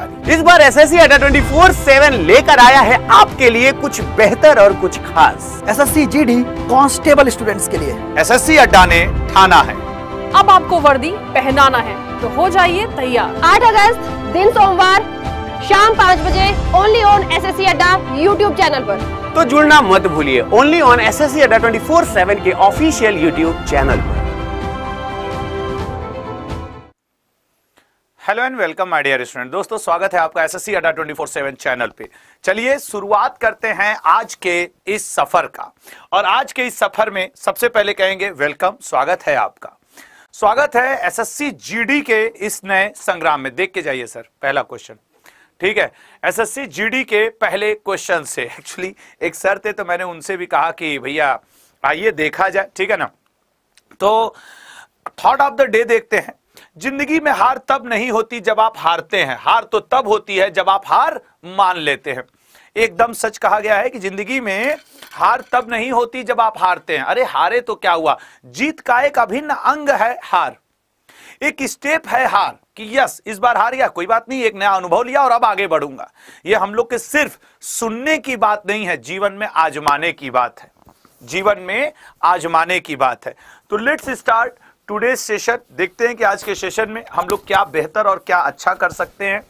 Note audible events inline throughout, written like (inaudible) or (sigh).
गिरफ्तारी इस बार S S C अड्डा फोर सेवन लेकर आया है आपके लिए कुछ बेहतर और कुछ खास S S C G D constable students के लिए एस एस सी अड्डा ने ठाना है अब आपको वर्दी पहनाना है तो हो जाइए तैयार आठ अगस्त दिन सोमवार शाम पाँच बजे only on S S C Adda YouTube channel पर तो जुड़ना मत भूलिए only on S S C Adda twenty four seven के ऑफिशियल यूट्यूब चैनल पर hello and welcome my dear student दोस्तों स्वागत है आपका एसएससी अड्डा फोर सेवन चैनल पे चलिए शुरुआत करते हैं आज के इस सफर का और आज के इस सफर में सबसे पहले कहेंगे वेलकम स्वागत है आपका स्वागत है एसएससी जीडी के इस नए संग्राम में देख के जाइए सर पहला क्वेश्चन ठीक है एसएससी जीडी के पहले क्वेश्चन से एक्चुअली एक सर थे तो मैंने उनसे भी कहा कि भैया आइए देखा जाए ठीक है ना तो थॉट ऑफ द डे देखते हैं जिंदगी में हार तब नहीं होती जब आप हारते हैं हार तो तब होती है जब आप हार मान लेते हैं एकदम सच कहा गया है कि जिंदगी में हार तब नहीं होती जब आप हारते हैं अरे हारे तो क्या हुआ जीत का एक अभिन्न अंग है हार एक स्टेप है हार कि यस इस बार हार गया कोई बात नहीं एक नया अनुभव लिया और अब आगे बढ़ूंगा ये हम लोग के सिर्फ सुनने की बात नहीं है जीवन में आजमाने की बात है जीवन में आजमाने की बात है तो लेट्स स्टार्ट टुडे सेशन देखते हैं कि आज के सेशन में हम लोग क्या बेहतर और क्या अच्छा कर सकते हैं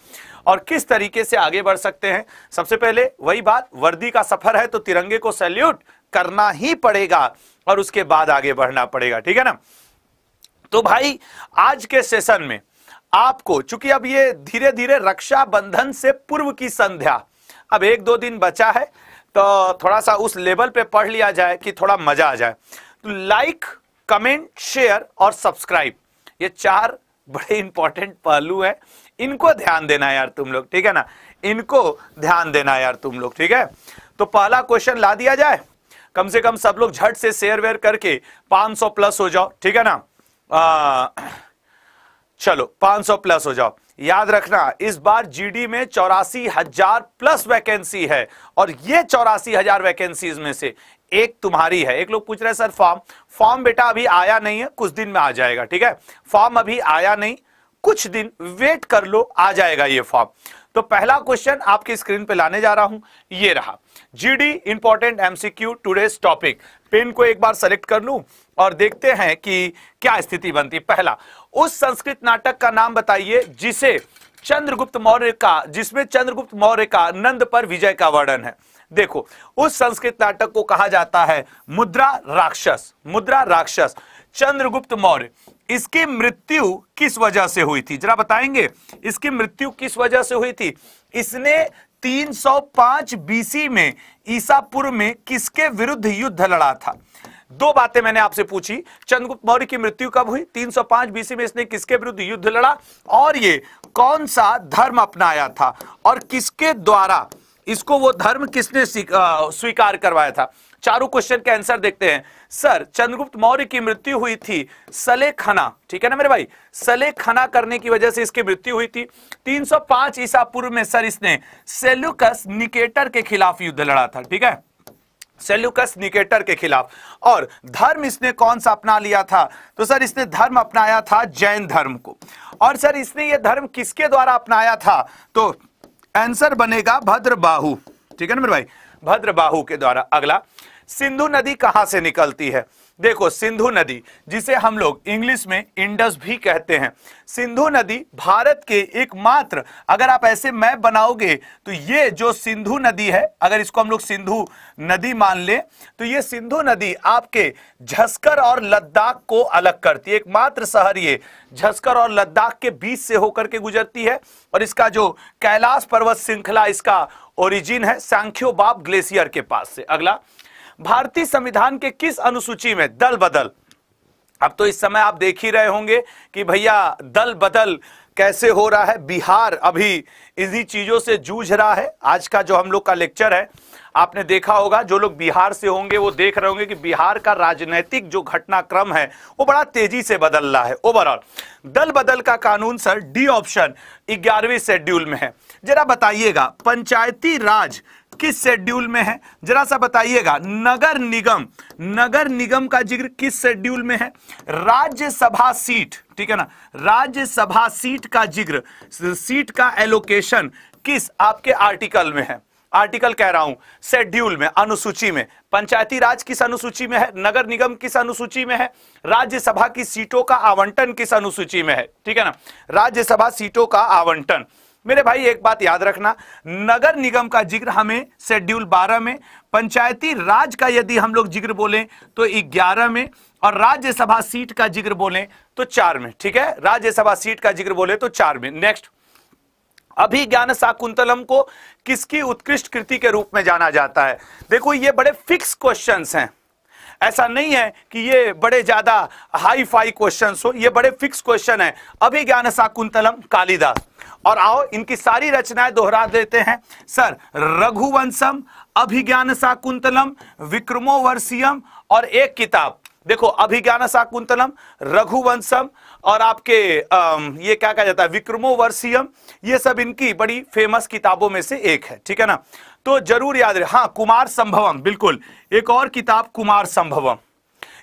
और किस तरीके से आगे बढ़ सकते हैं सबसे पहले वही बात वर्दी का सफर है तो तिरंगे को सैल्यूट करना ही पड़ेगा और उसके बाद आगे बढ़ना पड़ेगा ठीक है ना तो भाई आज के सेशन में आपको चूंकि अब ये धीरे धीरे रक्षाबंधन से पूर्व की संध्या अब एक दो दिन बचा है तो थोड़ा सा उस लेवल पे पढ़ लिया जाए कि थोड़ा मजा आ जाए तो लाइक कमेंट शेयर और सब्सक्राइब ये चार बड़े इंपॉर्टेंट पहलू है इनको ध्यान देना यार तुम लोग ठीक है ना इनको ध्यान देना यार तुम लोग ठीक है तो पहला क्वेश्चन ला दिया जाए कम से कम सब लोग झट से शेयर वेयर करके 500 प्लस हो जाओ ठीक है ना आ, चलो 500 प्लस हो जाओ याद रखना इस बार जीडी में चौरासी हजार प्लस वैकेंसी है और ये चौरासी हजार वैकेंसीज में से एक तुम्हारी है एक लोग पूछ रहे हैं सर फॉर्म फॉर्म बेटा अभी आया नहीं है कुछ दिन में आ जाएगा ठीक है फॉर्म अभी आया नहीं कुछ दिन वेट कर लो आ जाएगा ये फॉर्म तो पहला क्वेश्चन आपकी स्क्रीन पे लाने जा रहा हूं ये रहा GD important MCQ today's topic pen को एक बार सेलेक्ट कर लू और देखते हैं कि क्या स्थिति बनती पहला उस संस्कृत नाटक का नाम बताइए जिसे चंद्रगुप्त मौर्य का जिसमें चंद्रगुप्त मौर्य का नंद पर विजय का वर्णन है देखो उस संस्कृत नाटक को कहा जाता है मुद्रा राक्षस मुद्रा राक्षस चंद्रगुप्त मौर्य इसकी मृत्यु किस वजह से हुई थी जरा बताएंगे इसकी मृत्यु किस वजह से हुई थी इसने 305 बीसी में ईसापुर में किसके विरुद्ध युद्ध लड़ा था दो बातें मैंने आपसे पूछी चंद्रगुप्त मौर्य की मृत्यु कब हुई 305 बीसी में इसने किसके विरुद्ध युद्ध लड़ा और ये कौन सा धर्म अपनाया था और किसके द्वारा इसको वो धर्म किसने स्वीकार करवाया था चारों क्वेश्चन के आंसर देखते हैं सर चंद्रगुप्त मौर्य की मृत्यु हुई थी सले खना ठीक है ना मेरे भाई सले खना करने की वजह से इसकी मृत्यु हुई थी 305 ईसा पूर्व में सर इसने सेल्युकस निकेटर के खिलाफ युद्ध लड़ा था ठीक है सेल्युकस निकेटर के खिलाफ और धर्म इसने कौन सा अपना लिया था तो सर इसने धर्म अपनाया था जैन धर्म को और सर इसने यह धर्म किसके द्वारा अपनाया था तो आंसर बनेगा भद्रबाहु ठीक है ना मेरे भाई भद्रबाहु के द्वारा अगला सिंधु नदी कहां से निकलती है देखो सिंधु नदी जिसे हम लोग इंग्लिश में इंडस भी कहते हैं सिंधु नदी भारत के एकमात्र अगर आप ऐसे मैप बनाओगे तो ये जो सिंधु नदी है अगर इसको हम लोग सिंधु नदी मान ले तो ये सिंधु नदी आपके झस्कर और लद्दाख को अलग करती है एकमात्र शहर ये झस्कर और लद्दाख के बीच से होकर के गुजरती है और इसका जो कैलाश पर्वत श्रृंखला इसका ओरिजिन है सांख्यो ग्लेशियर के पास से अगला भारतीय संविधान के किस अनुसूची में दल बदल अब तो इस समय आप देख ही रहे होंगे कि भैया दल बदल कैसे हो रहा है बिहार अभी इन्हीं चीज़ों से जूझ रहा है आज का जो हम लोग का लेक्चर है आपने देखा होगा जो लोग बिहार से होंगे वो देख रहे होंगे कि बिहार का राजनीतिक जो घटनाक्रम है वो बड़ा तेजी से बदल रहा है ओवरऑल दल बदल का कानून सर डी ऑप्शन ग्यारहवीं शेड्यूल में है जरा बताइएगा पंचायती राज किस शेड्यूल में है जरा सा बताइएगा नगर निगम नगर निगम का जिक्र किस शेड्यूल में है राज्यसभा सीट ठीक है ना राज्यसभा सीट का जिक्र सीट का एलोकेशन किस आपके आर्टिकल में है आर्टिकल कह रहा हूं शेड्यूल में अनुसूची में पंचायती राज किस अनुसूची में है नगर निगम किस अनुसूची में है राज्यसभा की सीटों का आवंटन किस अनुसूची में है ठीक है ना राज्यसभा सीटों का आवंटन मेरे भाई एक बात याद रखना नगर निगम का जिक्र हमें शेड्यूल 12 में पंचायती राज का यदि हम लोग जिक्र बोलें तो 11 में और राज्यसभा सीट का जिक्र बोलें तो चार में ठीक है राज्यसभा सीट का जिक्र बोले तो चार में नेक्स्ट अभिज्ञान शाकुंतलम को किसकी उत्कृष्ट कृति के रूप में जाना जाता है देखो ये बड़े फिक्स क्वेश्चन हैं ऐसा नहीं है कि ये बड़े ज्यादा हाई फाई क्वेश्चन हो ये बड़े फिक्स क्वेश्चन है अभिज्ञान शाकुंतलम कालिदास और आओ इनकी सारी रचनाएं दोहरा देते हैं सर रघुवंशम अभिज्ञान शाकुंतलम विक्रमोवर्षियम और एक किताब देखो अभिज्ञान शाकुंतलम रघुवंशम और आपके ये क्या कहा जाता है विक्रमोवर्षियम ये सब इनकी बड़ी फेमस किताबों में से एक है ठीक है ना तो जरूर याद रहे हाँ कुमार संभवम बिल्कुल एक और किताब कुमार संभवम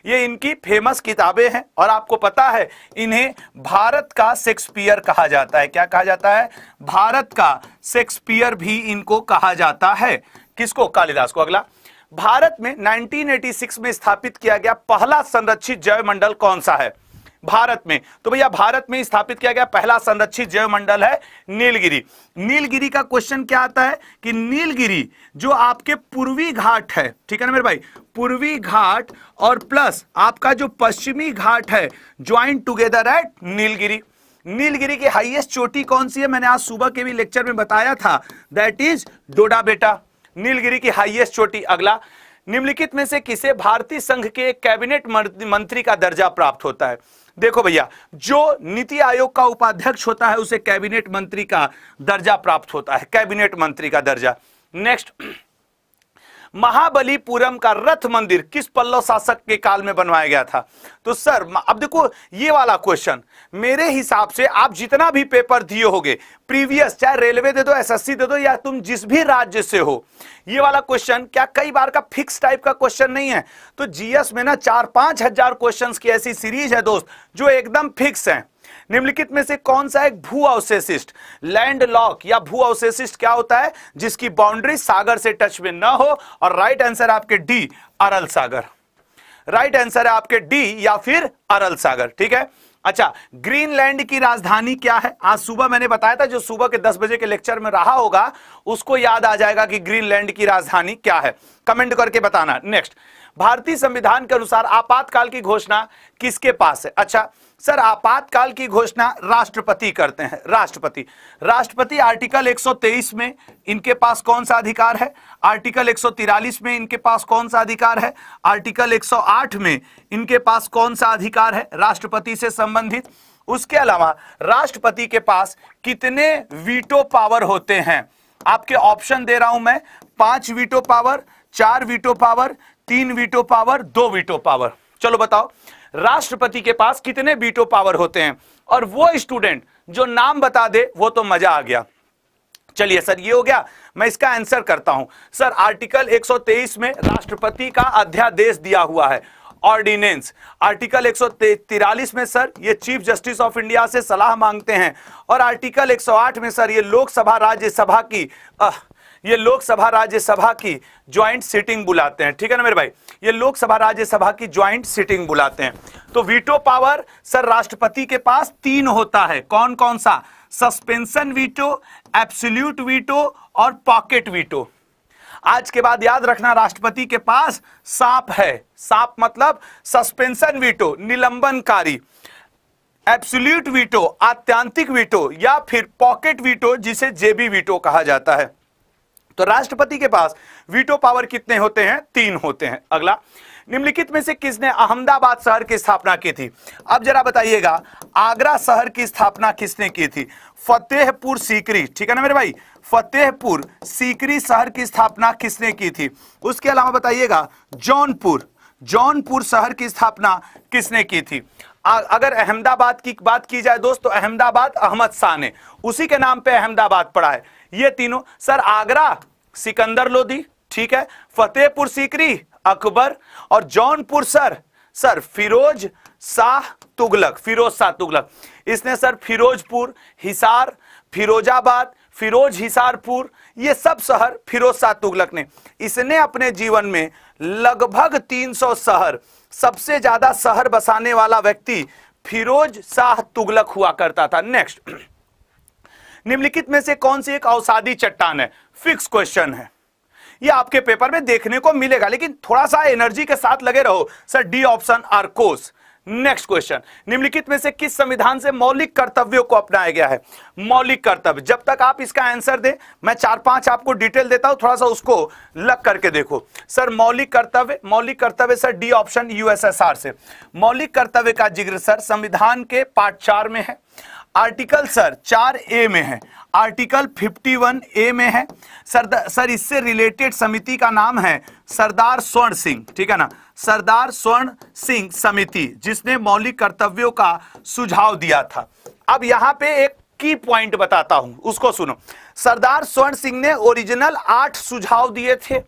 ये इनकी फेमस किताबें हैं और आपको पता है इन्हें भारत का शेक्सपियर कहा जाता है क्या कहा जाता है भारत का शेक्सपियर भी इनको कहा जाता है किसको कालिदास को अगला भारत में 1986 में स्थापित किया गया पहला संरक्षित जैव मंडल कौन सा है भारत में तो भैया भारत में स्थापित किया गया पहला संरक्षित जैव मंडल है नीलगिरी नीलगिरी का क्वेश्चन क्या आता है कि नीलगिरी जो आपके पूर्वी घाट है ठीक है ना मेरे भाई पूर्वी घाट और प्लस आपका जो पश्चिमी घाट है joint together at Nilgiri Nilgiri की हाईएस्ट चोटी कौन सी है मैंने आज सुबह के भी लेक्चर में बताया था दैट इज डोडा बेटा नीलगिरी की हाईएस्ट चोटी अगला निम्नलिखित में से किसे भारतीय संघ के कैबिनेट मंत्री का दर्जा प्राप्त होता है देखो भैया जो नीति आयोग का उपाध्यक्ष होता है उसे कैबिनेट मंत्री का दर्जा प्राप्त होता है कैबिनेट मंत्री का दर्जा नेक्स्ट महाबलीपुरम का रथ मंदिर किस पल्लव शासक के काल में बनवाया गया था तो सर अब देखो ये वाला क्वेश्चन मेरे हिसाब से आप जितना भी पेपर दिए होगे प्रीवियस चाहे रेलवे दे दो एसएससी दे दो या तुम जिस भी राज्य से हो ये वाला क्वेश्चन क्या कई बार का फिक्स टाइप का क्वेश्चन नहीं है तो जीएस में ना चार पांच हजार क्वेश्चन की ऐसी सीरीज है दोस्त जो एकदम फिक्स है निम्नलिखित में से कौन सा एक भू अवशेषिष्ट लैंड लॉक या भू अवशेषिष्ट क्या होता है जिसकी बाउंड्री सागर से टच में न हो और राइट आंसर आपके डी अरल सागर राइट आंसर है आपके डी या फिर अरल सागर ठीक है अच्छा ग्रीनलैंड की राजधानी क्या है आज सुबह मैंने बताया था जो सुबह के 10 बजे के लेक्चर में रहा होगा उसको याद आ जाएगा कि ग्रीनलैंड की राजधानी क्या है कमेंट करके बताना नेक्स्ट भारतीय संविधान के अनुसार आपातकाल की घोषणा किसके पास है अच्छा सर आपातकाल की घोषणा राष्ट्रपति करते हैं राष्ट्रपति राष्ट्रपति आर्टिकल 123 में इनके पास कौन सा अधिकार है आर्टिकल 143 में इनके पास कौन सा अधिकार है आर्टिकल 108 में इनके पास कौन सा अधिकार है राष्ट्रपति से संबंधित उसके अलावा राष्ट्रपति के पास कितने वीटो पावर होते हैं आपके ऑप्शन दे रहा हूं मैं पांच वीटो पावर चार वीटो पावर तीन वीटो पावर दो वीटो पावर चलो बताओ राष्ट्रपति के पास कितने बीटो पावर होते हैं और वो स्टूडेंट जो नाम बता दे वो तो मजा आ गया चलिए सर ये हो गया मैं इसका आंसर करता हूं सर आर्टिकल 123 में राष्ट्रपति का अध्यादेश दिया हुआ है ऑर्डिनेंस आर्टिकल एक में सर ये चीफ जस्टिस ऑफ इंडिया से सलाह मांगते हैं और आर्टिकल 108 में सर ये लोकसभा राज्यसभा की ये लोकसभा राज्यसभा की ज्वाइंट सीटिंग बुलाते हैं ठीक है ना मेरे भाई ये लोकसभा राज्यसभा की ज्वाइंट सीटिंग बुलाते हैं तो वीटो पावर सर राष्ट्रपति के पास तीन होता है कौन कौन सा सस्पेंशन वीटो एब्सोल्यूट वीटो और पॉकेट वीटो आज के बाद याद रखना राष्ट्रपति के पास साप है साप मतलब सस्पेंशन वीटो निलंबनकारी एब्सोल्यूट वीटो आत्यांतिक वीटो या फिर पॉकेट वीटो जिसे जेबी वीटो कहा जाता है तो राष्ट्रपति के पास वीटो पावर कितने होते हैं तीन होते हैं अगला निम्नलिखित में से किसने अहमदाबाद शहर की स्थापना की थी अब जरा बताइएगा आगरा शहर की स्थापना किसने की थी फतेहपुर सीकरी ठीक है ना मेरे भाई फतेहपुर सीकरी शहर की स्थापना किसने की थी उसके अलावा बताइएगा जौनपुर जौनपुर शहर की स्थापना किसने की थी अगर अहमदाबाद की बात की जाए दोस्तों तो अहमदाबाद अहमद शाह ने उसी के नाम पे अहमदाबाद पड़ा है ये तीनों सर आगरा सिकंदर लोधी ठीक है फतेहपुर सीकरी अकबर और जौनपुर सर सर फिरोज शाह तुगलक फिरोज शाह तुगलक इसने सर फिरोजपुर हिसार फिरोजाबाद फिरोज हिसारपुर ये सब शहर फिरोज शाह तुगलक ने इसने अपने जीवन में लगभग 300 शहर सबसे ज्यादा शहर बसाने वाला व्यक्ति फिरोज शाह तुगलक हुआ करता था नेक्स्ट निम्नलिखित में से कौन सी एक औसादी चट्टान है फिक्स क्वेश्चन है ये आपके पेपर में देखने को मिलेगा लेकिन थोड़ा सा एनर्जी के साथ लगे रहो सर डी ऑप्शन आरकोस नेक्स्ट क्वेश्चन निम्नलिखित में से किस संविधान से मौलिक कर्तव्यों को अपनाया गया है मौलिक कर्तव्य जब तक आप इसका आंसर दें मैं चार पांच आपको डिटेल देता हूं थोड़ा सा उसको लग करके देखो सर मौलिक कर्तव्य मौलिक कर्तव्य सर डी ऑप्शन यूएसएसआर से मौलिक कर्तव्य का जिक्र सर संविधान के पार्ट चार में है आर्टिकल सर चार ए में है आर्टिकल 51 ए में है सर सर इससे रिलेटेड समिति का नाम है सरदार स्वर्ण सिंह ठीक है ना सरदार स्वर्ण सिंह समिति जिसने मौलिक कर्तव्यों का सुझाव दिया था अब यहां पे एक की पॉइंट बताता हूं उसको सुनो सरदार स्वर्ण सिंह ने ओरिजिनल आठ सुझाव दिए थे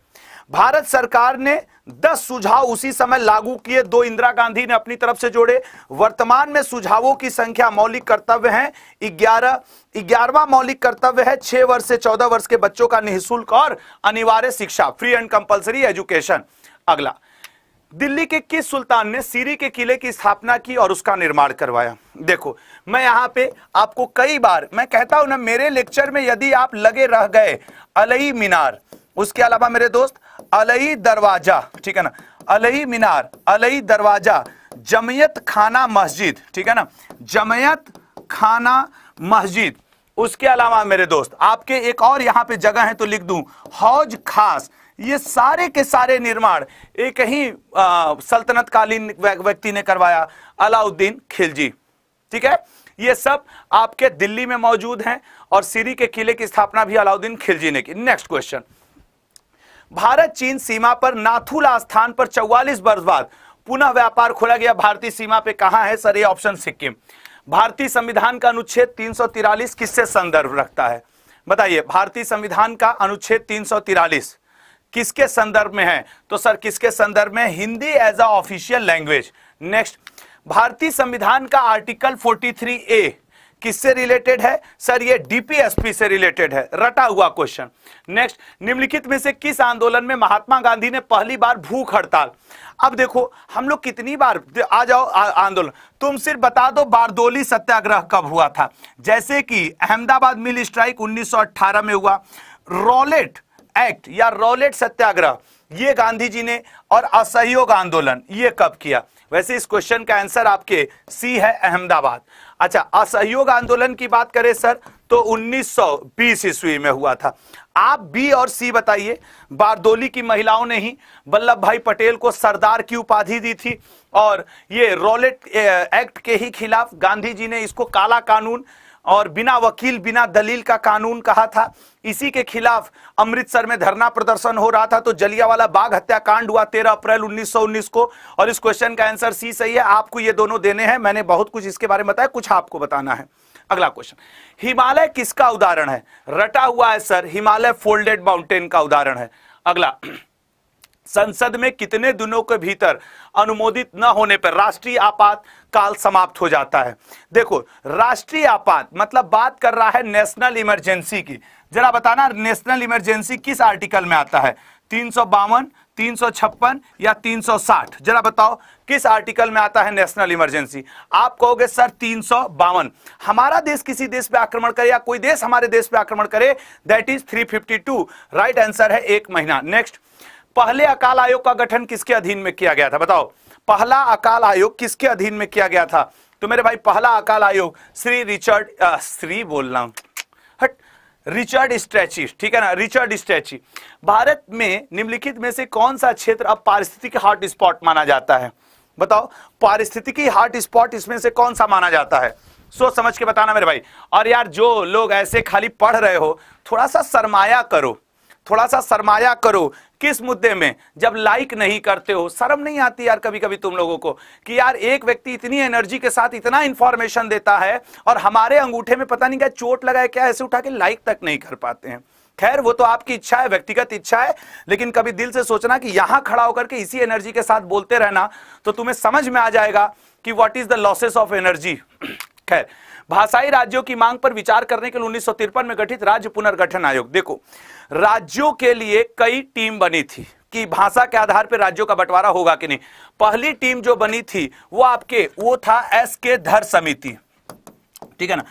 भारत सरकार ने दस सुझाव उसी समय लागू किए दो इंदिरा गांधी ने अपनी तरफ से जोड़े वर्तमान में सुझावों की संख्या मौलिक कर्तव्य है ग्यारह ग्यारहवा मौलिक कर्तव्य है छह वर्ष से चौदह वर्ष के बच्चों का निःशुल्क और अनिवार्य शिक्षा फ्री एंड कंपलसरी एजुकेशन अगला दिल्ली के किस सुल्तान ने सीरी के किले की स्थापना की और उसका निर्माण करवाया देखो मैं यहाँ पे आपको कई बार मैं कहता हूं ना मेरे लेक्चर में यदि आप लगे रह गए अलई मीनार उसके अलावा मेरे दोस्त अलई दरवाजा ठीक है ना अलई मीनार अलई दरवाजा जमयत खाना मस्जिद ठीक है ना जमयत खाना मस्जिद उसके अलावा मेरे दोस्त आपके एक और यहाँ पे जगह है तो लिख दूं हौज खास ये सारे के सारे निर्माण एक ही सल्तनतकालीन व्यक्ति ने करवाया अलाउद्दीन खिलजी ठीक है ये सब आपके दिल्ली में मौजूद हैं और सीरी के किले की स्थापना भी अलाउद्दीन खिलजी ने की नेक्स्ट क्वेश्चन भारत चीन सीमा पर नाथुला स्थान पर 44 वर्ष बाद पुनः व्यापार खोला गया भारतीय सीमा पे कहा है सर ये ऑप्शन सिक्किम भारतीय संविधान का अनुच्छेद तीन किससे संदर्भ रखता है बताइए भारतीय संविधान का अनुच्छेद तीन किसके संदर्भ में है तो सर किसके संदर्भ में Hindi as a official language next भारतीय संविधान का आर्टिकल 43 ए किससे रिलेटेड है सर ये डीपीएसपी से रिलेटेड है रटा हुआ क्वेश्चन नेक्स्ट निम्नलिखित में से किस आंदोलन में महात्मा गांधी ने पहली बार भूख हड़ताल अब देखो हम लोग कितनी बार आ जाओ आंदोलन तुम सिर्फ बता दो बारदोली सत्याग्रह कब हुआ था जैसे कि अहमदाबाद मिल स्ट्राइक 1918 में हुआ रॉलेट एक्ट या रोलेट सत्याग्रह ये गांधी जी ने और असहयोग आंदोलन ये कब किया वैसे इस क्वेश्चन का आंसर आपके सी है अहमदाबाद अच्छा असहयोग आंदोलन की बात करें सर तो 1920 ईस्वी में हुआ था आप बी और सी बताइए बारदोली की महिलाओं ने ही वल्लभ भाई पटेल को सरदार की उपाधि दी थी और ये रोलेट एक्ट के ही खिलाफ गांधी जी ने इसको काला कानून और बिना वकील बिना दलील का कानून कहा था इसी के खिलाफ अमृतसर में धरना प्रदर्शन हो रहा था तो जलियावाला बाग हत्याकांड हुआ तेरह अप्रैल 1919 को और इस क्वेश्चन का आंसर सी सही है आपको ये दोनों देने हैं मैंने बहुत कुछ इसके बारे में बताया कुछ आपको बताना है अगला क्वेश्चन हिमालय किसका उदाहरण है रटा हुआ है सर हिमालय फोल्डेड माउंटेन का उदाहरण है अगला संसद में कितने दिनों के भीतर अनुमोदित न होने पर राष्ट्रीय आपात काल समाप्त हो जाता है देखो राष्ट्रीय आपात मतलब बात कर रहा है नेशनल इमरजेंसी की जरा बताना नेशनल इमरजेंसी किस आर्टिकल में आता है तीन सौ बावन तीन सौ छप्पन या तीन सौ साठ जरा बताओ किस आर्टिकल में आता है नेशनल इमरजेंसी आप कहोगे सर तीन सौ बावन हमारा देश किसी देश पे आक्रमण करे या कोई देश हमारे देश पे आक्रमण करे that is three fifty two right answer है एक महीना नेक्स्ट पहले अकाल आयोग का गठन किसके अधीन में किया गया था बताओ पहला अकाल आयोग किसके अधीन में किया गया था तो मेरे भाई पहला अकाल आयोग श्री रिचर्ड श्री बोल रहा हूं हट रिचर्ड स्ट्रेची ठीक है ना रिचर्ड स्ट्रेची भारत में निम्नलिखित में से कौन सा क्षेत्र अब पारिस्थितिक हॉट स्पॉट माना जाता है बताओ पारिस्थितिकी हॉट स्पॉट इसमें से कौन सा माना जाता है सोच समझ के बताना मेरे भाई और यार जो लोग ऐसे खाली पढ़ रहे हो थोड़ा सा सरमाया करो थोड़ा सा सरमाया करो किस मुद्दे में जब लाइक नहीं करते हो शर्म नहीं आती यार कभी कभी तुम लोगों को कि यार एक व्यक्ति इतनी एनर्जी के साथ इतना इंफॉर्मेशन देता है और हमारे अंगूठे में पता नहीं क्या चोट लगाए क्या ऐसे उठा के लाइक तक नहीं कर पाते हैं खैर वो तो आपकी इच्छा है व्यक्तिगत इच्छा है लेकिन कभी दिल से सोचना कि यहां खड़ा होकर के इसी एनर्जी के साथ बोलते रहना तो तुम्हें समझ में आ जाएगा कि what is the losses of energy खैर भाषाई राज्यों की मांग पर विचार करने के लिए उन्नीस में गठित राज्य पुनर्गठन आयोग देखो राज्यों के लिए कई टीम बनी थी कि भाषा के आधार पर राज्यों का बंटवारा होगा कि नहीं पहली टीम जो बनी थी वो आपके वो था एस के धर समिति ठीक है ना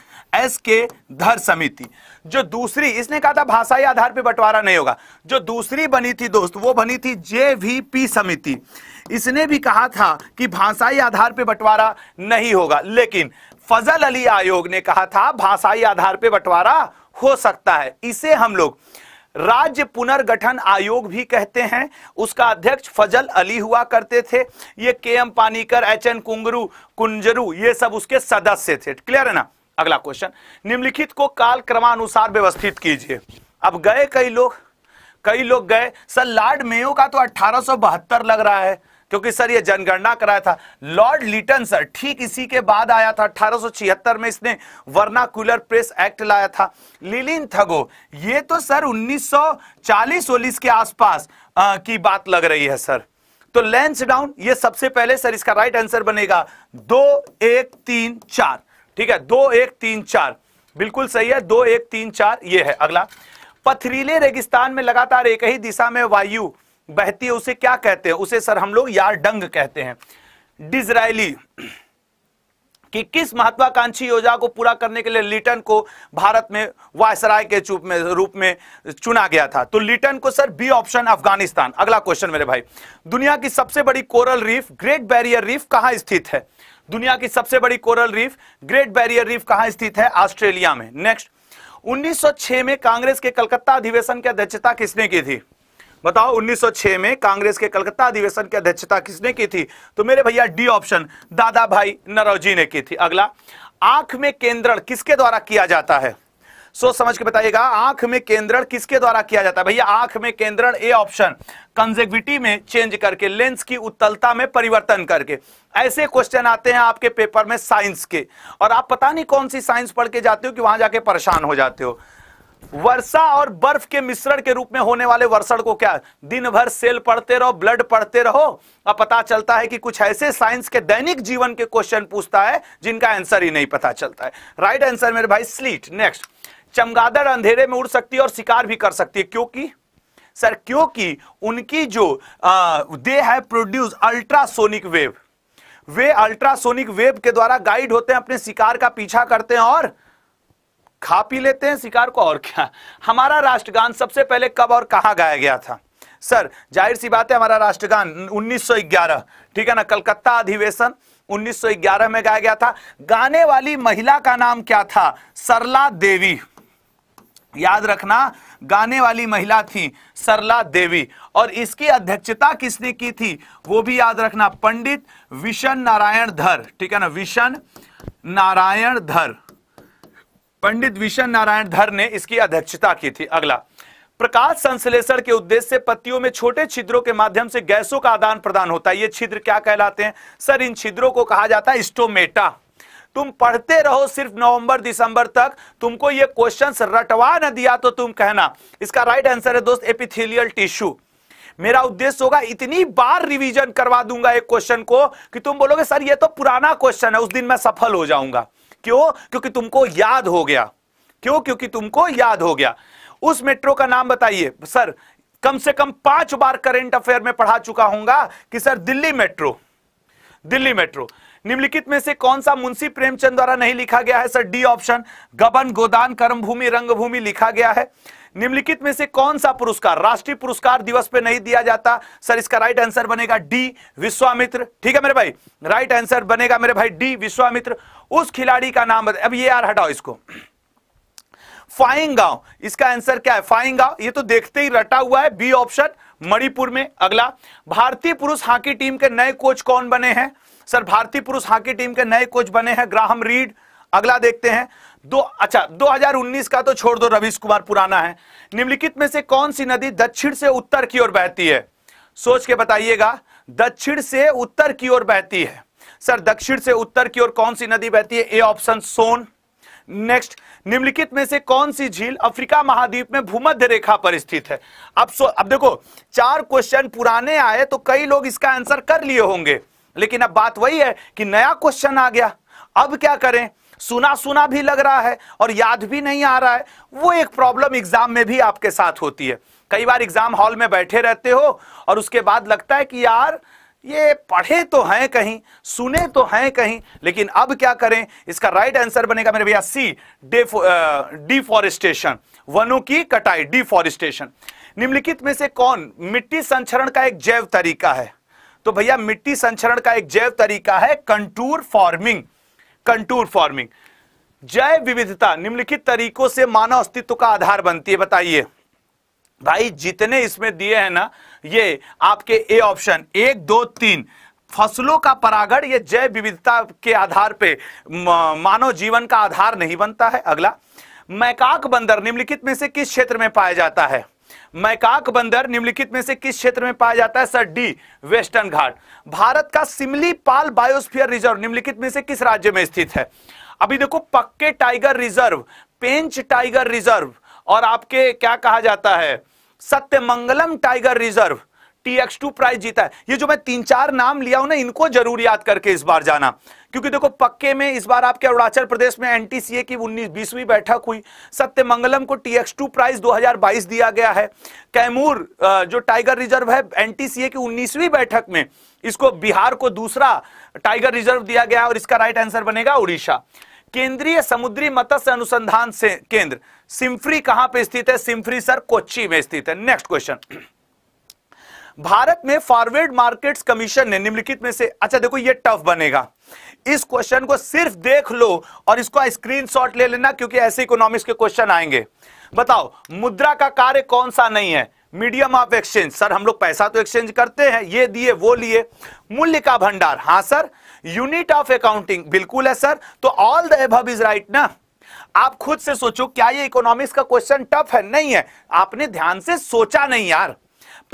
एस के धर समिति जो दूसरी इसने कहा था भाषाई आधार पर बंटवारा नहीं होगा जो दूसरी बनी थी दोस्त वो बनी थी जेवीपी समिति इसने भी कहा था कि भाषाई आधार पर बंटवारा नहीं होगा लेकिन फजल अली आयोग ने कहा था भाषाई आधार पर बंटवारा हो सकता है इसे हम लोग राज्य पुनर्गठन आयोग भी कहते हैं उसका अध्यक्ष फजल अली हुआ करते थे ये के एम पानीकर एच एन कुंगरू कुंजरू ये सब उसके सदस्य थे क्लियर है ना अगला क्वेश्चन निम्नलिखित को काल क्रमानुसार व्यवस्थित कीजिए अब गए कई लोग कई लोग गए सर लॉर्ड मेयो का तो अठारह लग रहा है क्योंकि सर ये जनगणना कराया था लॉर्ड लिटन सर ठीक इसी के बाद आया था 1876 में इसने वर्नाकुलर प्रेस एक्ट लाया था लिलिन थगो ये तो सर 1940 उन्नीस के आसपास आ, की बात लग रही है सर तो लेंस डाउन ये सबसे पहले सर इसका राइट आंसर बनेगा दो एक तीन चार ठीक है दो एक तीन चार बिल्कुल सही है दो एक तीन चार ये है अगला पथरीले रेगिस्तान में लगातार एक ही दिशा में वायु बहती है उसे क्या कहते हैं उसे सर हम लोग यार डंग कहते हैं डिजराइली कि किस महत्वाकांक्षी योजना को पूरा करने के लिए लिटन को भारत में वायसराय के में रूप में चुना गया था तो लिटन को सर बी ऑप्शन अफगानिस्तान अगला क्वेश्चन मेरे भाई दुनिया की सबसे बड़ी coral reef Great Barrier Reef कहां स्थित है दुनिया की सबसे बड़ी coral reef Great Barrier Reef कहां स्थित है ऑस्ट्रेलिया में नेक्स्ट 1906 में कांग्रेस के कलकत्ता अधिवेशन की अध्यक्षता किसने की थी बताओ 1906 में कांग्रेस के कलकत्ता अधिवेशन की अध्यक्षता किसने की थी तो मेरे भैया डी ऑप्शन दादा भाई नरौजी ने की थी अगला आंख में केंद्रण किसके द्वारा किया जाता है सोच समझ के बताइएगा आंख में केंद्रण किसके द्वारा किया जाता है भैया आंख में केंद्रण ए ऑप्शन कंजेक्टिविटी में चेंज करके लेंस की उत्तलता में परिवर्तन करके ऐसे क्वेश्चन आते हैं आपके पेपर में साइंस के और आप पता नहीं कौन सी साइंस पढ़ के जाते हो कि वहां जाके परेशान हो जाते हो वर्षा और बर्फ के मिश्रण के रूप में होने वाले वर्षण को क्या दिन भर सेल पढ़ते रहो ब्लड पढ़ते रहो अब पता चलता है कि कुछ ऐसे साइंस के दैनिक जीवन के क्वेश्चन पूछता है जिनका आंसर ही नहीं पता चलता है राइट right आंसर मेरे भाई स्लीट नेक्स्ट चमगादड़ अंधेरे में उड़ सकती है और शिकार भी कर सकती है क्योंकि सर क्योंकि उनकी जो दे है प्रोड्यूस अल्ट्रासोनिक वेव वे अल्ट्रासोनिक वेव के द्वारा गाइड होते हैं अपने शिकार का पीछा करते हैं और खा पी लेते हैं शिकार को और क्या हमारा राष्ट्रगान सबसे पहले कब और कहा गाया गया था सर जाहिर सी बात है हमारा राष्ट्रगान 1911 ठीक है ना कलकत्ता अधिवेशन 1911 में गाया गया था गाने वाली महिला का नाम क्या था सरला देवी याद रखना गाने वाली महिला थी सरला देवी और इसकी अध्यक्षता किसने की थी वो भी याद रखना पंडित विशन नारायण धर ठीक है ना विशन नारायण धर पंडित विशन नारायण धर ने इसकी अध्यक्षता की थी अगला प्रकाश संश्लेषण के उद्देश्य से पत्तियों में छोटे छिद्रों के माध्यम से गैसों का आदान प्रदान होता है ये छिद्र क्या कहलाते हैं सर इन छिद्रों को कहा जाता है स्टोमेटा तुम पढ़ते रहो सिर्फ नवंबर दिसंबर तक तुमको ये क्वेश्चंस रटवा न दिया तो तुम कहना इसका राइट आंसर है दोस्त एपिथेलियल टिश्यू मेरा उद्देश्य होगा इतनी बार रिवीजन करवा दूंगा एक क्वेश्चन को कि तुम बोलोगे सर ये तो पुराना क्वेश्चन है उस दिन मैं सफल हो जाऊंगा क्यों क्योंकि तुमको याद हो गया क्यों क्योंकि तुमको याद हो गया उस मेट्रो का नाम बताइए सर कम से कम पांच बार करेंट अफेयर में पढ़ा चुका हूंगा कि sir Delhi metro Delhi metro निम्नलिखित में से कौन सा मुंशी प्रेमचंद द्वारा नहीं लिखा गया है सर डी ऑप्शन गबन गोदान कर्मभूमि रंगभूमि लिखा गया है निम्नलिखित में से कौन सा पुरस्कार राष्ट्रीय पुरस्कार दिवस पे नहीं दिया जाता सर इसका राइट आंसर बनेगा डी विश्वामित्र ठीक है मेरे भाई राइट आंसर बनेगा मेरे भाई डी विश्वामित्र उस खिलाड़ी का नाम अब ये यार हटाओ इसको फाइंग गांव इसका आंसर क्या है फाइंग गांव ये तो देखते ही रटा हुआ है बी ऑप्शन मणिपुर में अगला भारतीय पुरुष हॉकी टीम के नए कोच कौन बने हैं सर भारतीय पुरुष हॉकी टीम के नए कोच बने हैं ग्राहम रीड अगला देखते हैं दो अच्छा 2019 का तो छोड़ दो रवीश कुमार पुराना है निम्नलिखित में से कौन सी नदी दक्षिण से उत्तर की ओर बहती है सोच के बताइएगा दक्षिण से उत्तर की ओर बहती है सर दक्षिण से उत्तर की ओर कौन सी नदी बहती है ए ऑप्शन सोन नेक्स्ट निम्नलिखित में से कौन सी झील अफ्रीका महाद्वीप में भूमध्य रेखा पर स्थित है अब सो अब देखो चार क्वेश्चन पुराने आए तो कई लोग इसका आंसर कर लिए होंगे लेकिन अब बात वही है कि नया क्वेश्चन आ गया अब क्या करें सुना सुना भी लग रहा है और याद भी नहीं आ रहा है वो एक प्रॉब्लम एग्जाम में भी आपके साथ होती है कई बार एग्जाम हॉल में बैठे रहते हो और उसके बाद लगता है कि यार ये पढ़े तो हैं कहीं सुने तो हैं कहीं लेकिन अब क्या करें इसका राइट आंसर बनेगा मेरे भैया सी डिफॉरेस्टेशन वनों की कटाई डिफॉरेस्टेशन निम्नलिखित में से कौन मिट्टी संचरण का एक जैव तरीका है तो भैया मिट्टी संचरण का एक जैव तरीका है कंटूर फॉर्मिंग कंटूर फॉर्मिंग जैव विविधता निम्नलिखित तरीकों से मानव अस्तित्व का आधार बनती है बताइए भाई जितने इसमें दिए हैं ना ये आपके ए ऑप्शन एक दो तीन फसलों का परागण ये जैव विविधता के आधार पे मानव जीवन का आधार नहीं बनता है अगला मैकाक बंदर निम्नलिखित में से किस क्षेत्र में पाया जाता है मैकाक बंदर निम्नलिखित में से किस क्षेत्र में पाया जाता है sir D western Ghat Bharat का सिमली पाल बायोस्फीयर रिजर्व निम्नलिखित में से किस राज्य में स्थित है अभी देखो पक्के tiger reserve Pench tiger reserve और आपके क्या कहा जाता है Sathyamangalam tiger reserve T X two prize जीता है ये जो मैं तीन चार नाम लिया हूं ना इनको जरूर याद करके इस बार जाना क्योंकि देखो पक्के में इस बार आपके अरुणाचल प्रदेश में एनटीसीए की उन्नीस बीसवीं बैठक हुई सत्यमंगलम को टीएक्स टू प्राइज बाईस दिया गया है कैमूर जो टाइगर रिजर्व है एनटीसीए की उन्नीसवीं बैठक में इसको बिहार को दूसरा टाइगर रिजर्व दिया गया और इसका राइट आंसर बनेगा उड़ीसा केंद्रीय समुद्री मत्स्य अनुसंधान से केंद्र सिम्फ्री कहां पे स्थित है सिम्फ्री सर कोच्ची में स्थित है नेक्स्ट क्वेश्चन भारत में फॉरवर्ड मार्केट्स कमीशन ने निम्नलिखित में से अच्छा देखो ये टफ बनेगा इस क्वेश्चन को सिर्फ देख लो और इसको स्क्रीनशॉट ले लेना क्योंकि ऐसे इकोनॉमिक्स के क्वेश्चन आएंगे बताओ मुद्रा का कार्य कौन सा नहीं है मीडियम ऑफ एक्सचेंज सर हम लोग पैसा तो एक्सचेंज करते हैं ये दिए वो लिए मूल्य का भंडार हाँ सर यूनिट ऑफ अकाउंटिंग बिल्कुल है सर तो all the above is right ना आप खुद से सोचो क्या ये इकोनॉमिक्स का क्वेश्चन टफ है नहीं है आपने ध्यान से सोचा नहीं यार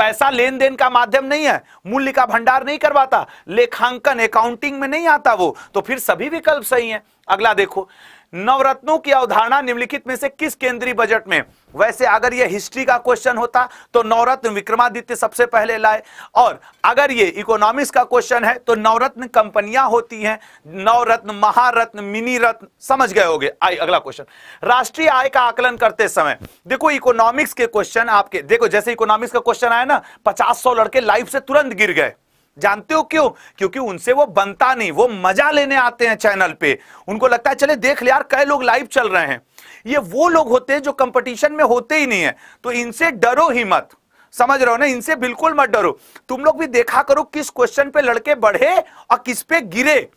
पैसा लेन देन का माध्यम नहीं है मूल्य का भंडार नहीं करवाता लेखांकन अकाउंटिंग में नहीं आता वो तो फिर सभी विकल्प सही है अगला देखो नवरत्नों की अवधारणा निम्नलिखित में से किस केंद्रीय बजट में वैसे अगर यह हिस्ट्री का क्वेश्चन होता तो नवरत्न विक्रमादित्य सबसे पहले लाए और अगर ये इकोनॉमिक्स का क्वेश्चन है तो नवरत्न कंपनियां होती हैं नवरत्न महारत्न मिनी रत्न समझ गए होगे आई अगला क्वेश्चन राष्ट्रीय आय का आकलन करते समय देखो इकोनॉमिक्स के क्वेश्चन आपके देखो जैसे इकोनॉमिक्स का क्वेश्चन आया ना पचास सौ लड़के लाइफ से तुरंत गिर गए जानते हो क्यों क्योंकि उनसे वो बनता नहीं वो मजा लेने आते हैं चैनल पे उनको लगता है चले देख ले यार कई लोग लाइव चल रहे हैं ये वो लोग होते हैं जो कंपटीशन में होते ही नहीं है तो इनसे डरो ही मत समझ रहे हो ना इनसे बिल्कुल मत डरो तुम लोग भी देखा करो किस क्वेश्चन पे लड़के बढ़े और किस पे गिरे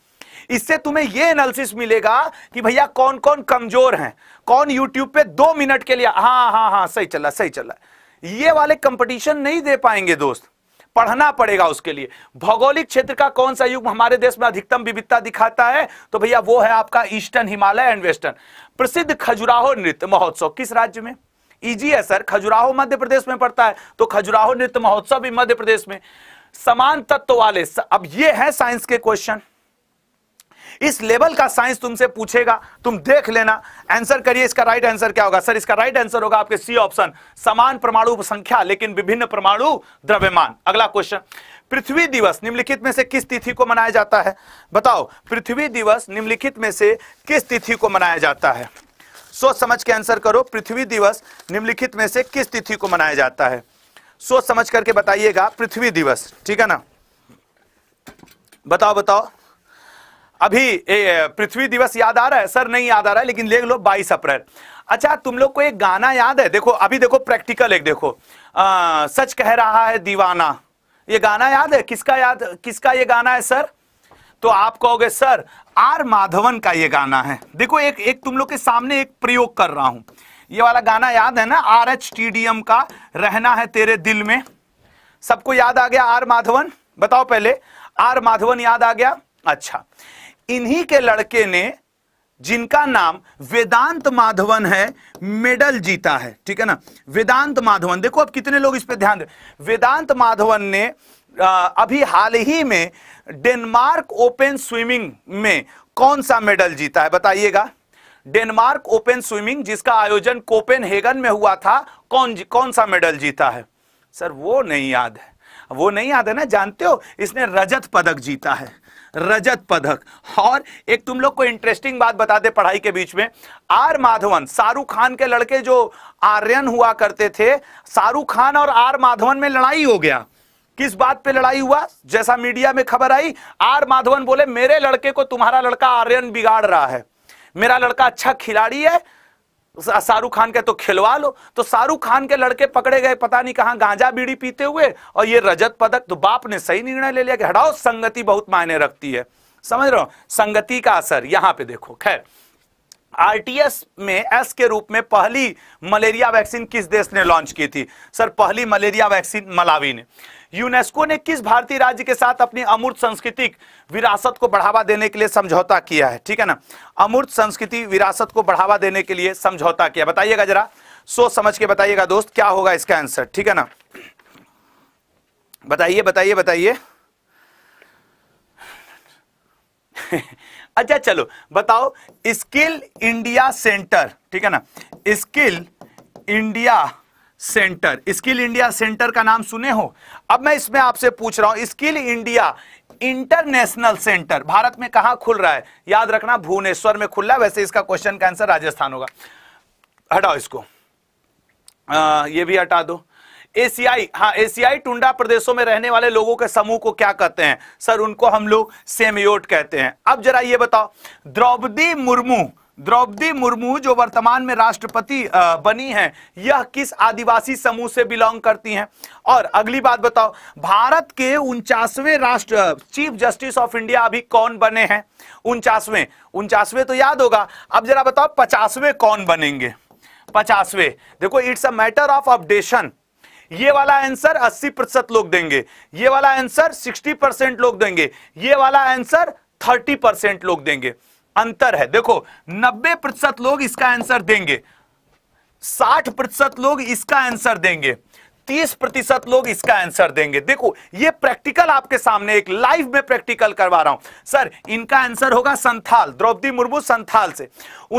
इससे तुम्हें यह एनालिसिस मिलेगा कि भैया कौन कौन कमजोर हैं कौन यूट्यूब पे दो मिनट के लिए हाँ हाँ हाँ सही चला सही चला ये वाले कंपटीशन नहीं दे पाएंगे दोस्त पढ़ना पड़ेगा उसके लिए भौगोलिक क्षेत्र का कौन सा युग हमारे देश में अधिकतम विविधता दिखाता है तो भैया वो है आपका ईस्टर्न हिमालय एंड वेस्टर्न प्रसिद्ध खजुराहो नृत्य महोत्सव किस राज्य में इजी e है सर खजुराहो मध्य प्रदेश में पड़ता है तो खजुराहो नृत्य महोत्सव भी मध्य प्रदेश में समान तत्व वाले अब ये है साइंस के क्वेश्चन इस लेवल का साइंस तुमसे पूछेगा तुम देख लेना आंसर करिए इसका राइट आंसर क्या होगा सर इसका राइट आंसर होगा आपके सी ऑप्शन समान परमाणु संख्या लेकिन विभिन्न परमाणु द्रव्यमान अगला क्वेश्चन पृथ्वी दिवस निम्नलिखित में से किस तिथि को मनाया जाता है बताओ पृथ्वी दिवस निम्नलिखित में से किस तिथि को मनाया जाता है सोच समझ के आंसर करो पृथ्वी दिवस निम्नलिखित में से किस तिथि को मनाया जाता है सोच समझ करके बताइएगा पृथ्वी दिवस ठीक है ना बताओ बताओ अभी पृथ्वी दिवस याद आ रहा है सर नहीं याद आ रहा है लेकिन देख लो बाईस अप्रैल अच्छा तुम लोग को एक गाना याद है देखो अभी देखो प्रैक्टिकल एक देखो आ, सच कह रहा है दीवाना ये गाना याद है किसका याद किसका ये गाना है सर तो आप कहोगे सर आर माधवन का ये गाना है देखो एक एक तुम लोग के सामने एक प्रयोग कर रहा हूं ये वाला गाना याद है ना R H T D M का रहना है तेरे दिल में सबको याद आ गया आर माधवन बताओ पहले आर माधवन याद आ गया अच्छा इन्हीं के लड़के ने जिनका नाम वेदांत माधवन है मेडल जीता है ठीक है ना वेदांत माधवन देखो अब कितने लोग इस पे ध्यान दे वेदांत माधवन ने अभी हाल ही में डेनमार्क ओपन स्विमिंग में कौन सा मेडल जीता है बताइएगा डेनमार्क ओपन स्विमिंग जिसका आयोजन कोपेनहेगन में हुआ था कौन कौन सा मेडल जीता है सर वो नहीं याद है वो नहीं याद है ना जानते हो इसने रजत पदक जीता है रजत पदक और एक तुम लोग को इंटरेस्टिंग बात बता दे पढ़ाई के बीच में आर माधवन शाहरुख खान के लड़के जो आर्यन हुआ करते थे शाहरुख खान और आर माधवन में लड़ाई हो गया किस बात पे लड़ाई हुआ जैसा मीडिया में खबर आई आर माधवन बोले मेरे लड़के को तुम्हारा लड़का आर्यन बिगाड़ रहा है मेरा लड़का अच्छा खिलाड़ी है शाहरुख खान के तो खिलवा लो तो शाहरुख खान के लड़के पकड़े गए पता नहीं कहां गांजा बीड़ी पीते हुए और ये रजत पदक तो बाप ने सही निर्णय ले लिया कि हटाओ संगति बहुत मायने रखती है समझ रहे हो संगति का असर यहां पे देखो खैर आरटीएस में एस के रूप में पहली मलेरिया वैक्सीन किस देश ने लॉन्च की थी सर पहली मलेरिया वैक्सीन मलावी ने यूनेस्को ने किस भारतीय राज्य के साथ अपनी अमूर्त सांस्कृतिक विरासत को बढ़ावा देने के लिए समझौता किया है ठीक है ना अमूर्त संस्कृति विरासत को बढ़ावा देने के लिए समझौता किया बताइएगा जरा सोच समझ के बताइएगा दोस्त क्या होगा इसका आंसर ठीक है ना बताइए बताइए बताइए (laughs) अच्छा चलो बताओ स्किल इंडिया सेंटर ठीक है ना skill India centre skill India centre का नाम सुने हो अब मैं इसमें आपसे पूछ रहा हूं skill India international centre Bharat में कहा खुल रहा है याद रखना भुवनेश्वर में खुल रहा है वैसे इसका क्वेश्चन का आंसर राजस्थान होगा हटाओ इसको आ, ये भी हटा दो एसीआई हाँ एसीआई टुंडा प्रदेशों में रहने वाले लोगों के समूह को क्या कहते हैं सर उनको हम लोग सेमयोट कहते हैं अब जरा ये बताओ द्रौपदी मुर्मू द्रौपदी मुर्मू जो वर्तमान में राष्ट्रपति बनी हैं यह किस आदिवासी समूह से बिलोंग करती हैं और अगली बात बताओ भारत के उनचासवें राष्ट्र चीफ जस्टिस ऑफ इंडिया अभी कौन बने हैं उनचासवें उनचासवें तो याद होगा अब जरा बताओ पचासवें कौन बनेंगे पचासवें देखो it's a matter of updation ये वाला आंसर 80 प्रतिशत लोग देंगे ये वाला आंसर 60 परसेंट लोग देंगे ये वाला आंसर 30 परसेंट लोग देंगे अंतर है देखो 90 प्रतिशत लोग इसका आंसर देंगे 60 प्रतिशत लोग इसका आंसर देंगे 30 प्रतिशत लोग इसका आंसर देंगे देखो ये प्रैक्टिकल आपके सामने एक लाइव में प्रैक्टिकल करवा रहा हूं सर इनका आंसर होगा संथाल द्रौपदी मुर्मू संथाल से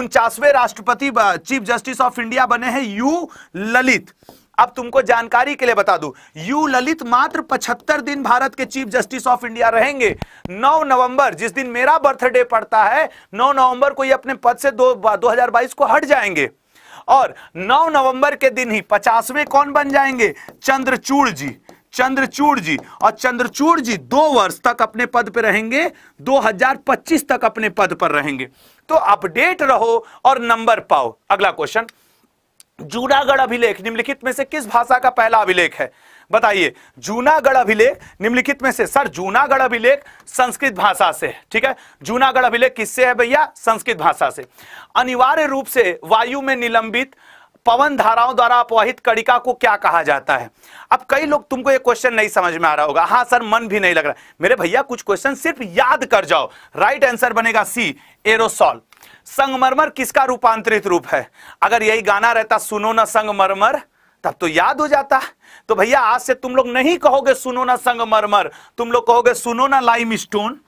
उनचासवें राष्ट्रपति चीफ जस्टिस ऑफ इंडिया बने हैं यू ललित अब तुमको जानकारी के लिए बता दू यू ललित मात्र 75 दिन भारत के चीफ जस्टिस ऑफ इंडिया रहेंगे 9 नवंबर जिस दिन मेरा बर्थडे पड़ता है 9 नवंबर को ये अपने पद से दो दो को हट जाएंगे और 9 नवंबर के दिन ही पचासवें कौन बन जाएंगे चंद्रचूड़ जी चंद्रचूड़ जी और चंद्रचूड़ जी दो वर्ष तक अपने पद पर रहेंगे 2025 तक अपने पद पर रहेंगे तो अपडेट रहो और नंबर पाओ अगला क्वेश्चन जूनागढ़ अभिलेख निम्नलिखित में से किस भाषा का पहला अभिलेख है बताइए जूनागढ़ अभिलेख निम्नलिखित में से सर जूनागढ़ अभिलेख संस्कृत भाषा से ठीक है जूनागढ़ अभिलेख किससे है भैया संस्कृत भाषा से अनिवार्य रूप से वायु में निलंबित पवन धाराओं द्वारा अपवाहित कड़िका को क्या कहा जाता है अब कई लोग तुमको ये क्वेश्चन नहीं समझ में आ रहा होगा हाँ सर मन भी नहीं लग रहा मेरे भैया कुछ क्वेश्चन सिर्फ याद कर जाओ राइट आंसर बनेगा सी एरोसॉल संगमरमर किसका रूपांतरित रूप है अगर यही गाना रहता सुनो ना संगमरमर तब तो याद हो जाता तो भैया आज से तुम लोग नहीं कहोगे सुनो ना संगमरमर तुम लोग कहोगे सुनो ना लाइम स्टोन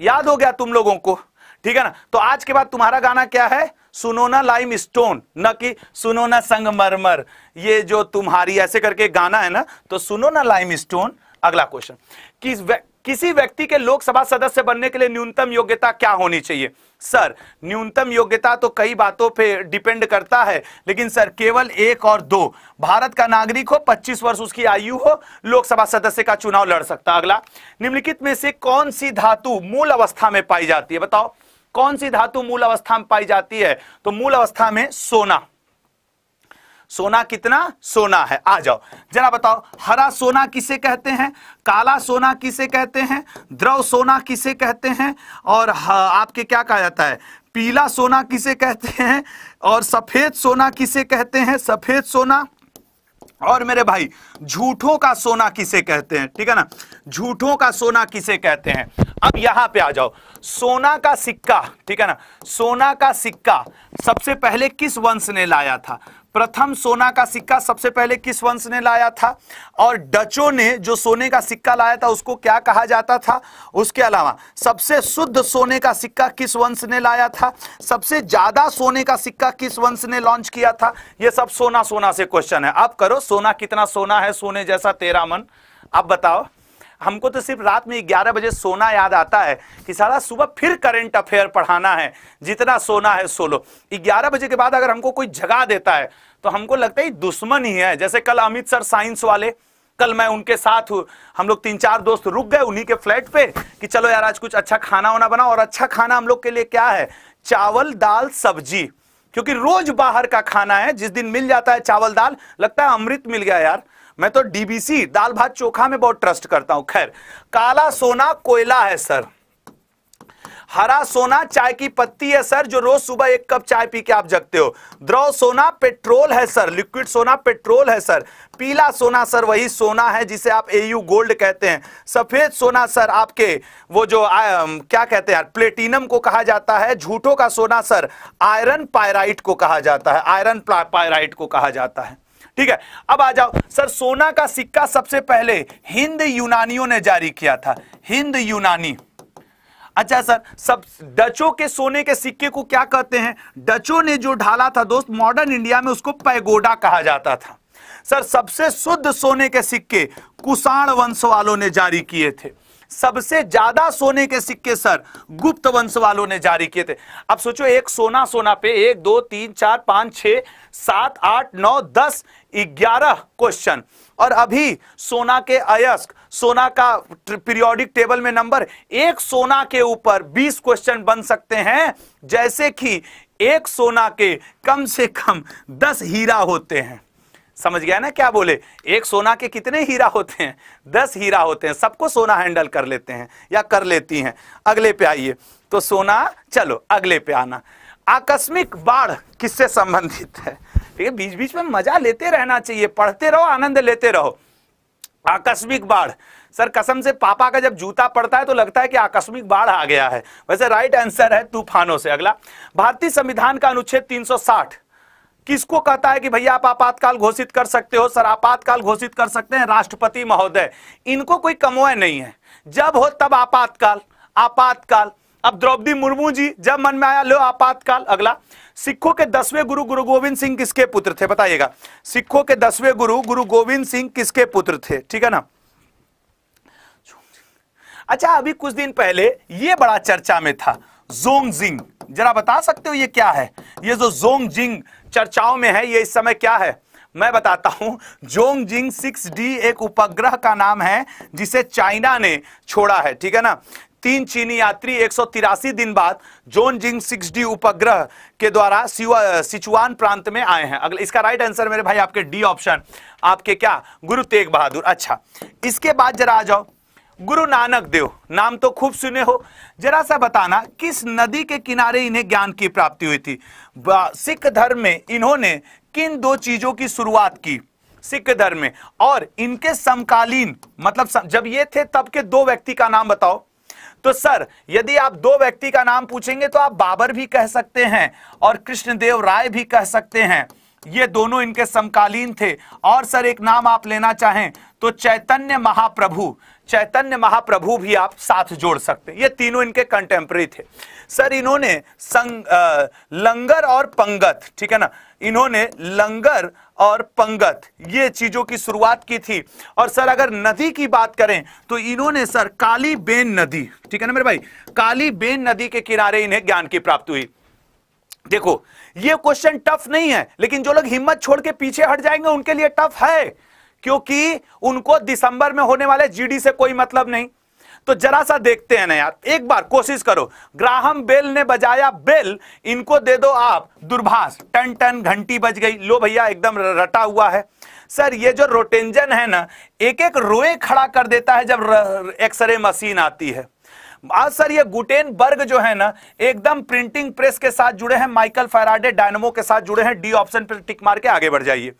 याद हो गया तुम लोगों को ठीक है ना तो आज के बाद तुम्हारा गाना क्या है सुनो ना लाइम स्टोन न कि सुनो ना संगमरमर ये जो तुम्हारी ऐसे करके गाना है ना तो सुनो ना लाइम स्टोन अगला क्वेश्चन किस किसी व्यक्ति के लोकसभा सदस्य बनने के लिए न्यूनतम योग्यता क्या होनी चाहिए सर न्यूनतम योग्यता तो कई बातों पे डिपेंड करता है लेकिन सर केवल एक और दो भारत का नागरिक हो 25 वर्ष उसकी आयु हो लोकसभा सदस्य का चुनाव लड़ सकता अगला निम्नलिखित में से कौन सी धातु मूल अवस्था में पाई जाती है बताओ कौन सी धातु मूल अवस्था में पाई जाती है तो मूल अवस्था में सोना सोना कितना सोना है आ जाओ जरा बताओ हरा सोना किसे कहते हैं काला सोना किसे कहते हैं द्रव सोना किसे कहते हैं और आपके क्या कहा जाता है पीला सोना किसे कहते हैं और सफेद सोना किसे कहते हैं सफेद सोना और मेरे भाई झूठों का सोना किसे कहते हैं ठीक है ना झूठों का सोना किसे कहते हैं अब यहां पे आ जाओ सोना का सिक्का ठीक है ना सोना का सिक्का सबसे पहले किस वंश ने लाया था प्रथम सोना का सिक्का सबसे पहले किस वंश ने लाया था और डचों ने जो सोने का सिक्का लाया था उसको क्या कहा जाता था उसके अलावा सबसे शुद्ध सोने का सिक्का किस वंश ने लाया था सबसे ज्यादा सोने का सिक्का किस वंश ने लॉन्च किया था यह सब सोना सोना से क्वेश्चन है आप करो सोना कितना सोना है सोने जैसा तेरा मन आप बताओ हमको तो सिर्फ रात में ग्यारह बजे सोना याद आता है कि सारा सुबह फिर करंट अफेयर पढ़ाना है जितना सोना है सो लो ग्यारह बजे के बाद अगर हमको कोई जगा देता है तो हमको लगता है दुश्मन ही है जैसे कल अमित सर साइंस वाले कल मैं उनके साथ हूँ हम लोग तीन चार दोस्त रुक गए उन्हीं के फ्लैट पे कि चलो यार आज कुछ अच्छा खाना वाना बनाओ और अच्छा खाना हम लोग के लिए क्या है चावल दाल सब्जी क्योंकि रोज बाहर का खाना है जिस दिन मिल जाता है चावल दाल लगता है अमृत मिल गया यार मैं तो डीबीसी दाल भात चोखा में बहुत ट्रस्ट करता हूं खैर काला सोना कोयला है सर हरा सोना चाय की पत्ती है सर जो रोज सुबह एक कप चाय पी के आप जगते हो द्रव सोना पेट्रोल है सर लिक्विड सोना पेट्रोल है सर पीला सोना सर वही सोना है जिसे आप एयू गोल्ड कहते हैं सफेद सोना सर आपके वो जो आ, क्या कहते हैं प्लेटिनम को कहा जाता है झूठों का सोना सर आयरन पायराइट को कहा जाता है आयरन पायराइट को कहा जाता है ठीक है अब आ जाओ सर सोना का सिक्का सबसे पहले हिंद यूनानियों ने जारी किया था हिंद यूनानी अच्छा सर सब डचों के सोने के सिक्के को क्या कहते हैं डचों ने जो ढाला था दोस्त मॉडर्न इंडिया में उसको पैगोडा कहा जाता था सर सबसे शुद्ध सोने के सिक्के कुषाण वंश वालों ने जारी किए थे सबसे ज्यादा सोने के सिक्के सर गुप्त वंश वालों ने जारी किए थे अब सोचो एक सोना सोना पे एक दो तीन चार पांच छह सात आठ नौ दस ग्यारह क्वेश्चन और अभी सोना के अयस्क सोना का पीरियोडिक टेबल में नंबर एक सोना के ऊपर बीस क्वेश्चन बन सकते हैं जैसे कि एक सोना के कम से कम दस हीरा होते हैं समझ गया ना क्या बोले एक सोना के कितने हीरा होते हैं दस हीरा होते हैं सबको सोना हैंडल कर लेते हैं या कर लेती हैं अगले पे आइए तो सोना चलो अगले पे आना आकस्मिक बाढ़ किससे संबंधित है ठीक है बीच बीच में मजा लेते रहना चाहिए पढ़ते रहो आनंद लेते रहो आकस्मिक बाढ़ सर कसम से पापा का जब जूता पड़ता है तो लगता है कि आकस्मिक बाढ़ आ गया है वैसे राइट आंसर है तूफानों से अगला भारतीय संविधान का अनुच्छेद 360 किसको कहता है कि भैया आप आपातकाल घोषित कर सकते हो सर आपातकाल घोषित कर सकते हैं राष्ट्रपति महोदय इनको कोई कमोय नहीं है जब हो तब आपातकाल आपातकाल अब द्रौपदी मुर्मू जी जब मन में आया लो आपातकाल अगला सिखों के दसवें गुरु गुरु गोविंद सिंह किसके पुत्र थे बताइएगा सिखों के दसवें गुरु गुरु गोविंद सिंह किसके पुत्र थे ठीक है ना अच्छा अभी कुछ दिन पहले यह बड़ा चर्चा में था जिंग जरा बता सकते हो ये क्या है ये जो जिंग चर्चाओं में है ये इस समय क्या है मैं बताता हूं जिंग सिक्स डी एक उपग्रह का नाम है जिसे चाइना ने छोड़ा है ठीक है ना तीन चीनी यात्री एक दिन बाद जोन जिंग सिक्स उपग्रह के द्वारा सिचुआन प्रांत में आए हैं अगला इसका राइट आंसर मेरे भाई आपके डी ऑप्शन आपके क्या गुरु तेग बहादुर अच्छा इसके बाद जरा आ जाओ गुरु नानक देव नाम तो खूब सुने हो जरा सा बताना किस नदी के किनारे इन्हें ज्ञान की प्राप्ति हुई थी सिख धर्म में इन्होंने किन दो चीजों की शुरुआत की सिख धर्म में और इनके समकालीन मतलब सम, जब ये थे तब के दो व्यक्ति का नाम बताओ तो सर यदि आप दो व्यक्ति का नाम पूछेंगे तो आप बाबर भी कह सकते हैं और कृष्णदेव राय भी कह सकते हैं ये दोनों इनके समकालीन थे और सर एक नाम आप लेना चाहें तो चैतन्य महाप्रभु चैतन्य महाप्रभु भी आप साथ जोड़ सकते हैं ये तीनों इनके कंटेम्प्रेरी थे सर इन्होंने संग आ, लंगर और पंगत ठीक है ना इन्होंने लंगर और पंगत ये चीजों की शुरुआत की थी और सर अगर नदी की बात करें तो इन्होंने सर काली बेन नदी ठीक है ना मेरे भाई काली बेन नदी के किनारे इन्हें ज्ञान की प्राप्ति हुई देखो ये क्वेश्चन टफ नहीं है लेकिन जो लोग हिम्मत छोड़ के पीछे हट जाएंगे उनके लिए टफ है क्योंकि उनको दिसंबर में होने वाले जीडी से कोई मतलब नहीं तो जरा सा देखते हैं ना यार एक बार कोशिश करो ग्राहम बेल ने बजाया बेल इनको दे दो आप दुर्भाष टन टन घंटी बज गई लो भैया एकदम रटा हुआ है सर ये जो रोटेंजन है ना एक एक रोए खड़ा कर देता है जब एक्सरे मशीन आती है आज सर ये गुटेन बर्ग जो है ना एकदम प्रिंटिंग प्रेस के साथ जुड़े हैं माइकल फैराडे डायनमो के साथ जुड़े हैं डी ऑप्शन पर टिक मार के आगे बढ़ जाइए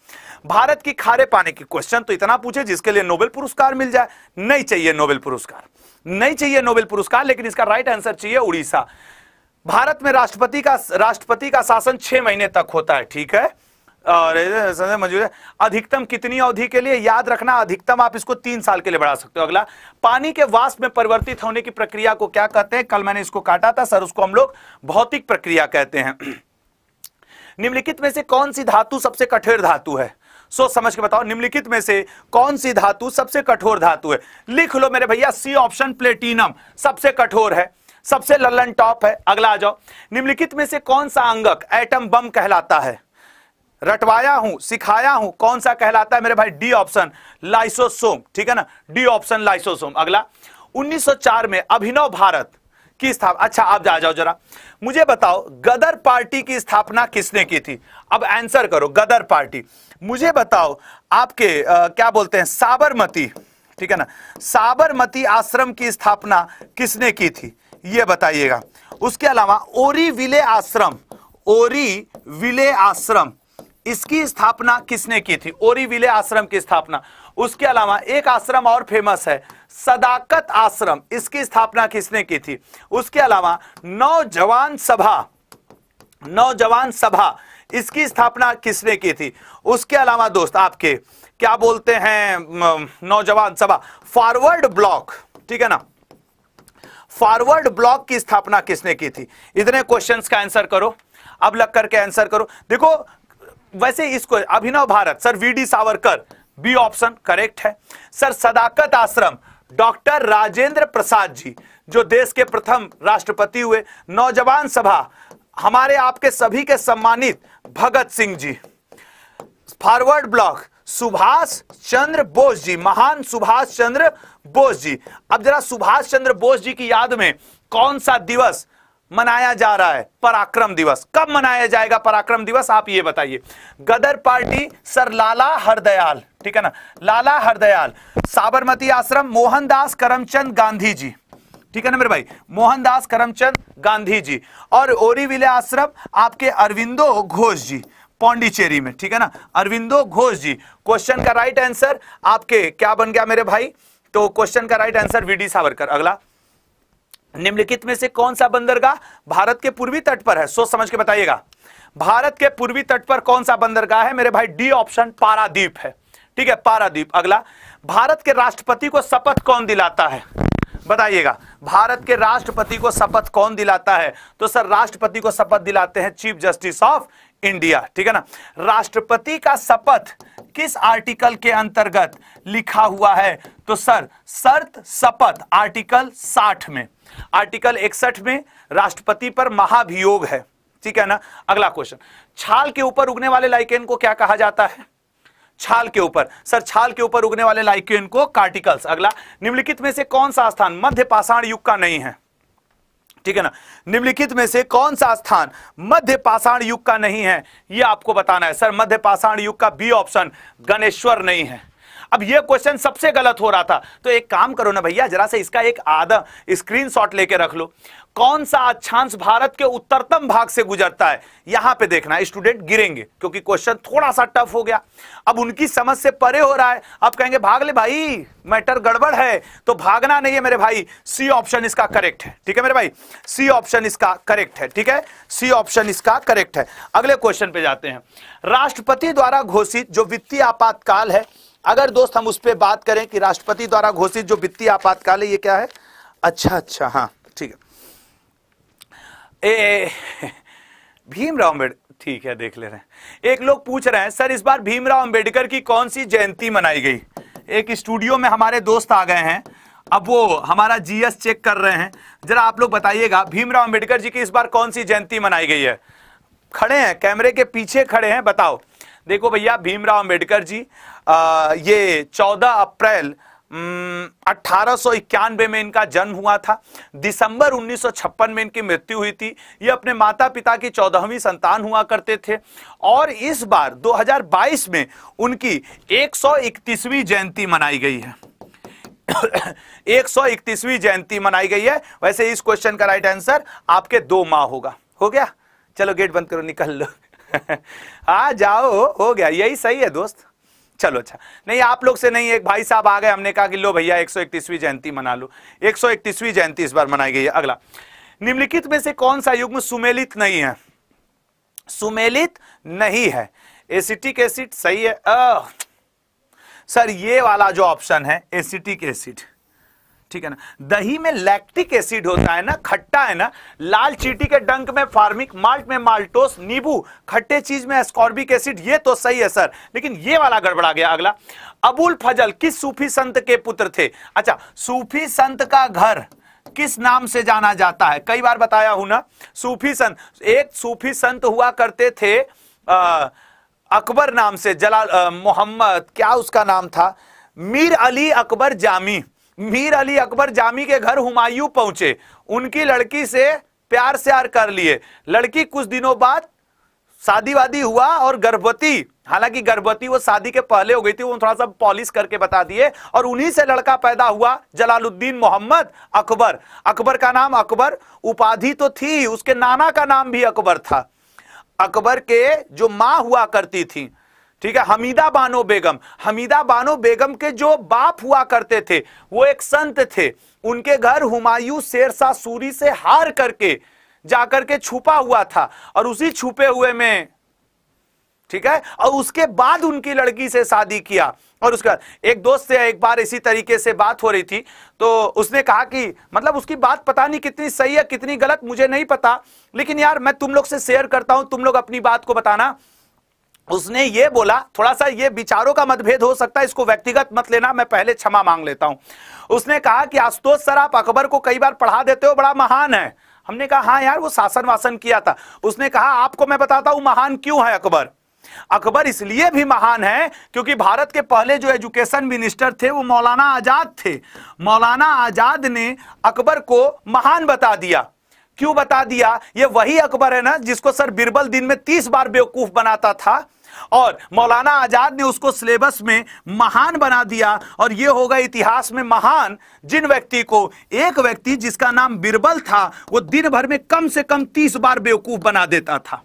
भारत की खारे पाने की क्वेश्चन तो इतना पूछे जिसके लिए नोबेल पुरस्कार मिल जाए नहीं चाहिए नोबेल पुरस्कार नहीं चाहिए नोबेल पुरस्कार लेकिन इसका राइट आंसर चाहिए उड़ीसा भारत में राष्ट्रपति का राष्ट्रपति का शासन छह महीने तक होता है ठीक है और मंजूर है अधिकतम कितनी अवधि के लिए याद रखना अधिकतम आप इसको तीन साल के लिए बढ़ा सकते हो अगला पानी के वाष्प में परिवर्तित होने की प्रक्रिया को क्या कहते हैं कल मैंने इसको काटा था सर उसको हम लोग भौतिक प्रक्रिया कहते हैं निम्नलिखित में से कौन सी धातु सबसे कठोर धातु है सोच समझ के बताओ निम्नलिखित में से कौन सी धातु सबसे कठोर धातु है लिख लो मेरे भैया सी ऑप्शन प्लेटिनम सबसे कठोर है सबसे लल्लन टॉप है अगला आ जाओ निम्नलिखित में से कौन सा अंगक एटम बम कहलाता है रटवाया हूं सिखाया हूं कौन सा कहलाता है मेरे भाई डी ऑप्शन लाइसोसोम ठीक है ना डी ऑप्शन लाइसोसोम अगला 1904 में अभिनव भारत की स्थापना अच्छा आप जा जाओ जरा मुझे बताओ गदर पार्टी की स्थापना किसने की थी अब आंसर करो गदर पार्टी मुझे बताओ आपके आ, क्या बोलते हैं साबरमती ठीक है ना साबरमती आश्रम की स्थापना किसने की थी ये बताइएगा उसके अलावा ओरी विले आश्रम ओरी विले आश्रम इसकी स्थापना किसने की थी ओरीविले आश्रम की स्थापना उसके अलावा एक आश्रम और फेमस है सदाकत आश्रम इसकी स्थापना किसने की थी उसके अलावा नौजवान सभा नौजवान सभा इसकी स्थापना किसने की थी उसके अलावा दोस्त आपके क्या बोलते हैं नौजवान सभा फॉरवर्ड ब्लॉक ठीक है ना फॉरवर्ड ब्लॉक की स्थापना किसने की थी इतने क्वेश्चंस का आंसर करो अब लग करके आंसर करो देखो वैसे इसको Abhinav Bharat sir V D Savarkar B option correct है सर सदाकत आश्रम डॉक्टर राजेंद्र प्रसाद जी जो देश के प्रथम राष्ट्रपति हुए नौजवान सभा हमारे आपके सभी के सम्मानित भगत सिंह जी फॉरवर्ड ब्लॉक सुभाष चंद्र बोस जी महान सुभाष चंद्र बोस जी अब जरा सुभाष चंद्र बोस जी की याद में कौन सा दिवस मनाया जा रहा है पराक्रम दिवस कब मनाया जाएगा पराक्रम दिवस आप ये बताइए गदर पार्टी सर लाला हरदयाल ठीक है ना लाला हरदयाल साबरमती आश्रम मोहनदास करमचंद गांधी जी ठीक है ना मेरे भाई मोहनदास करमचंद गांधी जी और ओरीविले आश्रम आपके अरविंदो घोष जी पौंडीचेरी में ठीक है ना अरविंदो घोष जी क्वेश्चन का राइट आंसर आपके क्या बन गया मेरे भाई तो क्वेश्चन का राइट आंसर वीडी सावरकर अगला निम्नलिखित में से कौन सा बंदरगाह भारत के पूर्वी तट पर है सोच समझ के बताइएगा भारत के पूर्वी तट पर कौन सा बंदरगाह है मेरे भाई डी ऑप्शन पारादीप है ठीक है पारादीप अगला भारत के राष्ट्रपति को शपथ कौन दिलाता है बताइएगा भारत के राष्ट्रपति को शपथ कौन दिलाता है तो सर राष्ट्रपति को शपथ दिलाते हैं चीफ जस्टिस ऑफ इंडिया ठीक है ना राष्ट्रपति का शपथ किस आर्टिकल के अंतर्गत लिखा हुआ है तो सर शर्त शपथ आर्टिकल साठ में आर्टिकल 61 में राष्ट्रपति पर महाभियोग है ठीक है ना अगला क्वेश्चन छाल के ऊपर उगने वाले लाइकेन को क्या कहा जाता है छाल के ऊपर सर छाल के ऊपर उगने वाले लाइकेन को कार्टिकल्स अगला निम्नलिखित में से कौन सा स्थान मध्य पाषाण युग का नहीं है ठीक है ना निम्नलिखित में से कौन सा स्थान मध्य पाषाण युग का नहीं है यह आपको बताना है सर मध्य पाषाण युग का बी ऑप्शन गणेश्वर नहीं है अब ये क्वेश्चन सबसे गलत हो रहा था तो एक काम करो ना भैया जरा से इसका एक आधा स्क्रीन लेके रख लो कौन सा अच्छांश भारत के उत्तरतम भाग से गुजरता है यहां पे देखना स्टूडेंट गिरेंगे क्योंकि क्वेश्चन थोड़ा सा टफ हो गया अब उनकी समझ से परे हो रहा है अब कहेंगे भाग ले भाई मैटर गड़बड़ है तो भागना नहीं है मेरे भाई सी ऑप्शन इसका करेक्ट है ठीक है मेरे भाई सी ऑप्शन इसका करेक्ट है ठीक है सी ऑप्शन इसका करेक्ट है अगले क्वेश्चन पे जाते हैं राष्ट्रपति द्वारा घोषित जो वित्तीय आपातकाल है अगर दोस्त हम उस पर बात करें कि राष्ट्रपति द्वारा घोषित जो वित्तीय आपातकाल है ये क्या है अच्छा अच्छा हाँ ठीक है ए (laughs) भीमराव अम्बेडकर ठीक है देख ले रहे हैं एक लोग पूछ रहे हैं सर इस बार भीमराव अंबेडकर की कौन सी जयंती मनाई गई एक स्टूडियो में हमारे दोस्त आ गए हैं अब वो हमारा जीएस चेक कर रहे हैं जरा आप लोग बताइएगा भीमराव अंबेडकर जी की इस बार कौन सी जयंती मनाई गई है खड़े हैं कैमरे के पीछे खड़े हैं बताओ देखो भैया भीमराव अंबेडकर जी ये 14 अप्रैल अट्ठारह में इनका जन्म हुआ था दिसंबर 1956 में इनकी मृत्यु हुई थी ये अपने माता पिता की चौदहवीं संतान हुआ करते थे और इस बार 2022 में उनकी 131वीं जयंती मनाई गई है 131वीं (coughs) जयंती मनाई गई है वैसे इस क्वेश्चन का राइट आंसर आपके दो माह होगा हो गया चलो गेट बंद करो निकल लो (laughs) आ जाओ हो गया यही सही है दोस्त चलो अच्छा नहीं आप लोग से नहीं एक भाई साहब आ गए हमने कहा कि लो भैया एक जयंती मना लो एक जयंती इस बार मनाई गई है अगला निम्नलिखित में से कौन सा युग्म सुमेलित नहीं है सुमेलित नहीं है एसिटिक एसिड सही है आ, सर ये वाला जो ऑप्शन है एसिटिक एसिड ठीक है ना दही में लैक्टिक एसिड होता है ना खट्टा है ना लाल चीटी के डंक में फार्मिक माल्ट में माल्टोस नींबू खट्टे चीज में स्कॉर्बिक एसिड ये तो सही है सर लेकिन ये वाला गड़बड़ा गया अगला अबुल फजल किस सूफी संत के पुत्र थे अच्छा सूफी संत का घर किस नाम से जाना जाता है कई बार बताया हूं ना सूफी संत एक सूफी संत हुआ करते थे आ, अकबर नाम से जलाल मोहम्मद क्या उसका नाम था मीर अली अकबर जामी मीर अली अकबर जामी के घर हुमायूं पहुंचे उनकी लड़की से प्यार स्यार कर लिए लड़की कुछ दिनों बाद शादीवादी हुआ और गर्भवती हालांकि गर्भवती वो शादी के पहले हो गई थी वो थोड़ा सा पॉलिश करके बता दिए और उन्हीं से लड़का पैदा हुआ जलालुद्दीन मोहम्मद अकबर अकबर का नाम अकबर उपाधि तो थी उसके नाना का नाम भी अकबर था अकबर के जो माँ हुआ करती थी ठीक है हमीदा बानो बेगम हमीदा बानो बेगम के जो बाप हुआ करते थे वो एक संत थे उनके घर हुमायूं शेरशाह सूरी से हार करके जाकर के छुपा हुआ था और उसी छुपे हुए में ठीक है और उसके बाद उनकी लड़की से शादी किया और उसका एक दोस्त से एक बार इसी तरीके से बात हो रही थी तो उसने कहा कि मतलब उसकी बात पता नहीं कितनी सही है कितनी गलत मुझे नहीं पता लेकिन यार मैं तुम लोग से शेयर करता हूं तुम लोग अपनी बात को बताना उसने ये बोला थोड़ा सा ये विचारों का मतभेद हो सकता है इसको व्यक्तिगत मत लेना मैं पहले क्षमा मांग लेता हूं उसने कहा कि आशुतोष सर आप अकबर को कई बार पढ़ा देते हो बड़ा महान है हमने कहा हाँ यार वो शासन वासन किया था उसने कहा आपको मैं बताता हूं महान क्यों है अकबर अकबर इसलिए भी महान है क्योंकि भारत के पहले जो एजुकेशन मिनिस्टर थे वो मौलाना आजाद थे मौलाना आजाद ने अकबर को महान बता दिया क्यों बता दिया ये वही अकबर है ना जिसको सर बिरबल दिन में तीस बार बेवकूफ बनाता था और मौलाना आजाद ने उसको सिलेबस में महान बना दिया और यह होगा इतिहास में महान जिन व्यक्ति को एक व्यक्ति जिसका नाम बिरबल था वो दिन भर में कम से कम तीस बार बेवकूफ बना देता था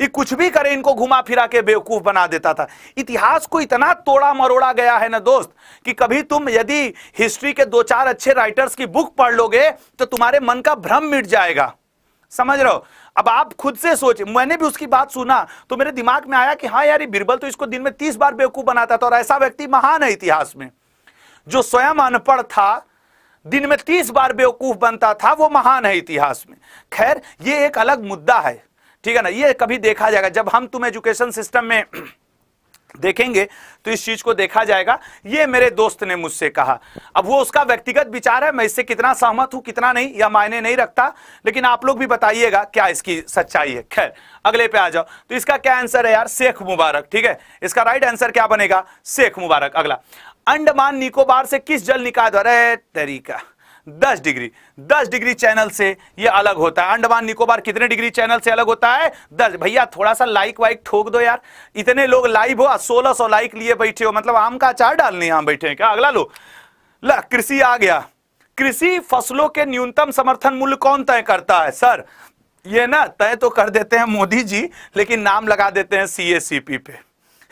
ये कुछ भी करे इनको घुमा फिरा के बेवकूफ बना देता था इतिहास को इतना तोड़ा मरोड़ा गया है ना दोस्त कि कभी तुम यदि हिस्ट्री के दो चार अच्छे राइटर्स की बुक पढ़ लोगे तो तुम्हारे मन का भ्रम मिट जाएगा समझ रहे हो अब आप खुद से सोचे मैंने भी उसकी बात सुना तो मेरे दिमाग में आया कि हाँ यार बीरबल बिरबल तो इसको दिन में तीस बार बेवकूफ बनाता था और ऐसा व्यक्ति महान है इतिहास में जो स्वयं अनपढ़ था दिन में तीस बार बेवकूफ बनता था वो महान है इतिहास में खैर ये एक अलग मुद्दा है ठीक है ना ये कभी देखा जाएगा जब हम तुम एजुकेशन सिस्टम में देखेंगे तो इस चीज को देखा जाएगा ये मेरे दोस्त ने मुझसे कहा अब वो उसका व्यक्तिगत विचार है मैं इससे कितना सहमत हूं कितना नहीं या मायने नहीं रखता लेकिन आप लोग भी बताइएगा क्या इसकी सच्चाई है खैर अगले पे आ जाओ तो इसका क्या आंसर है यार शेख मुबारक ठीक है इसका राइट आंसर क्या बनेगा शेख मुबारक अगला अंडमान निकोबार से किस जल निकाय द्वारा तरीका 10 डिग्री 10 डिग्री चैनल से ये अलग होता है अंडमान निकोबार कितने डिग्री चैनल से अलग होता है 10 भैया थोड़ा सा लाइक वाइक ठोक दो यार इतने लोग लाइव हो सोलह सौ लाइक लिए बैठे हो मतलब आम का अचार डालने यहां बैठे हैं क्या अगला लो ला कृषि आ गया कृषि फसलों के न्यूनतम समर्थन मूल्य कौन तय करता है सर ये ना तय तो कर देते हैं मोदी जी लेकिन नाम लगा देते हैं सीएसीपी पे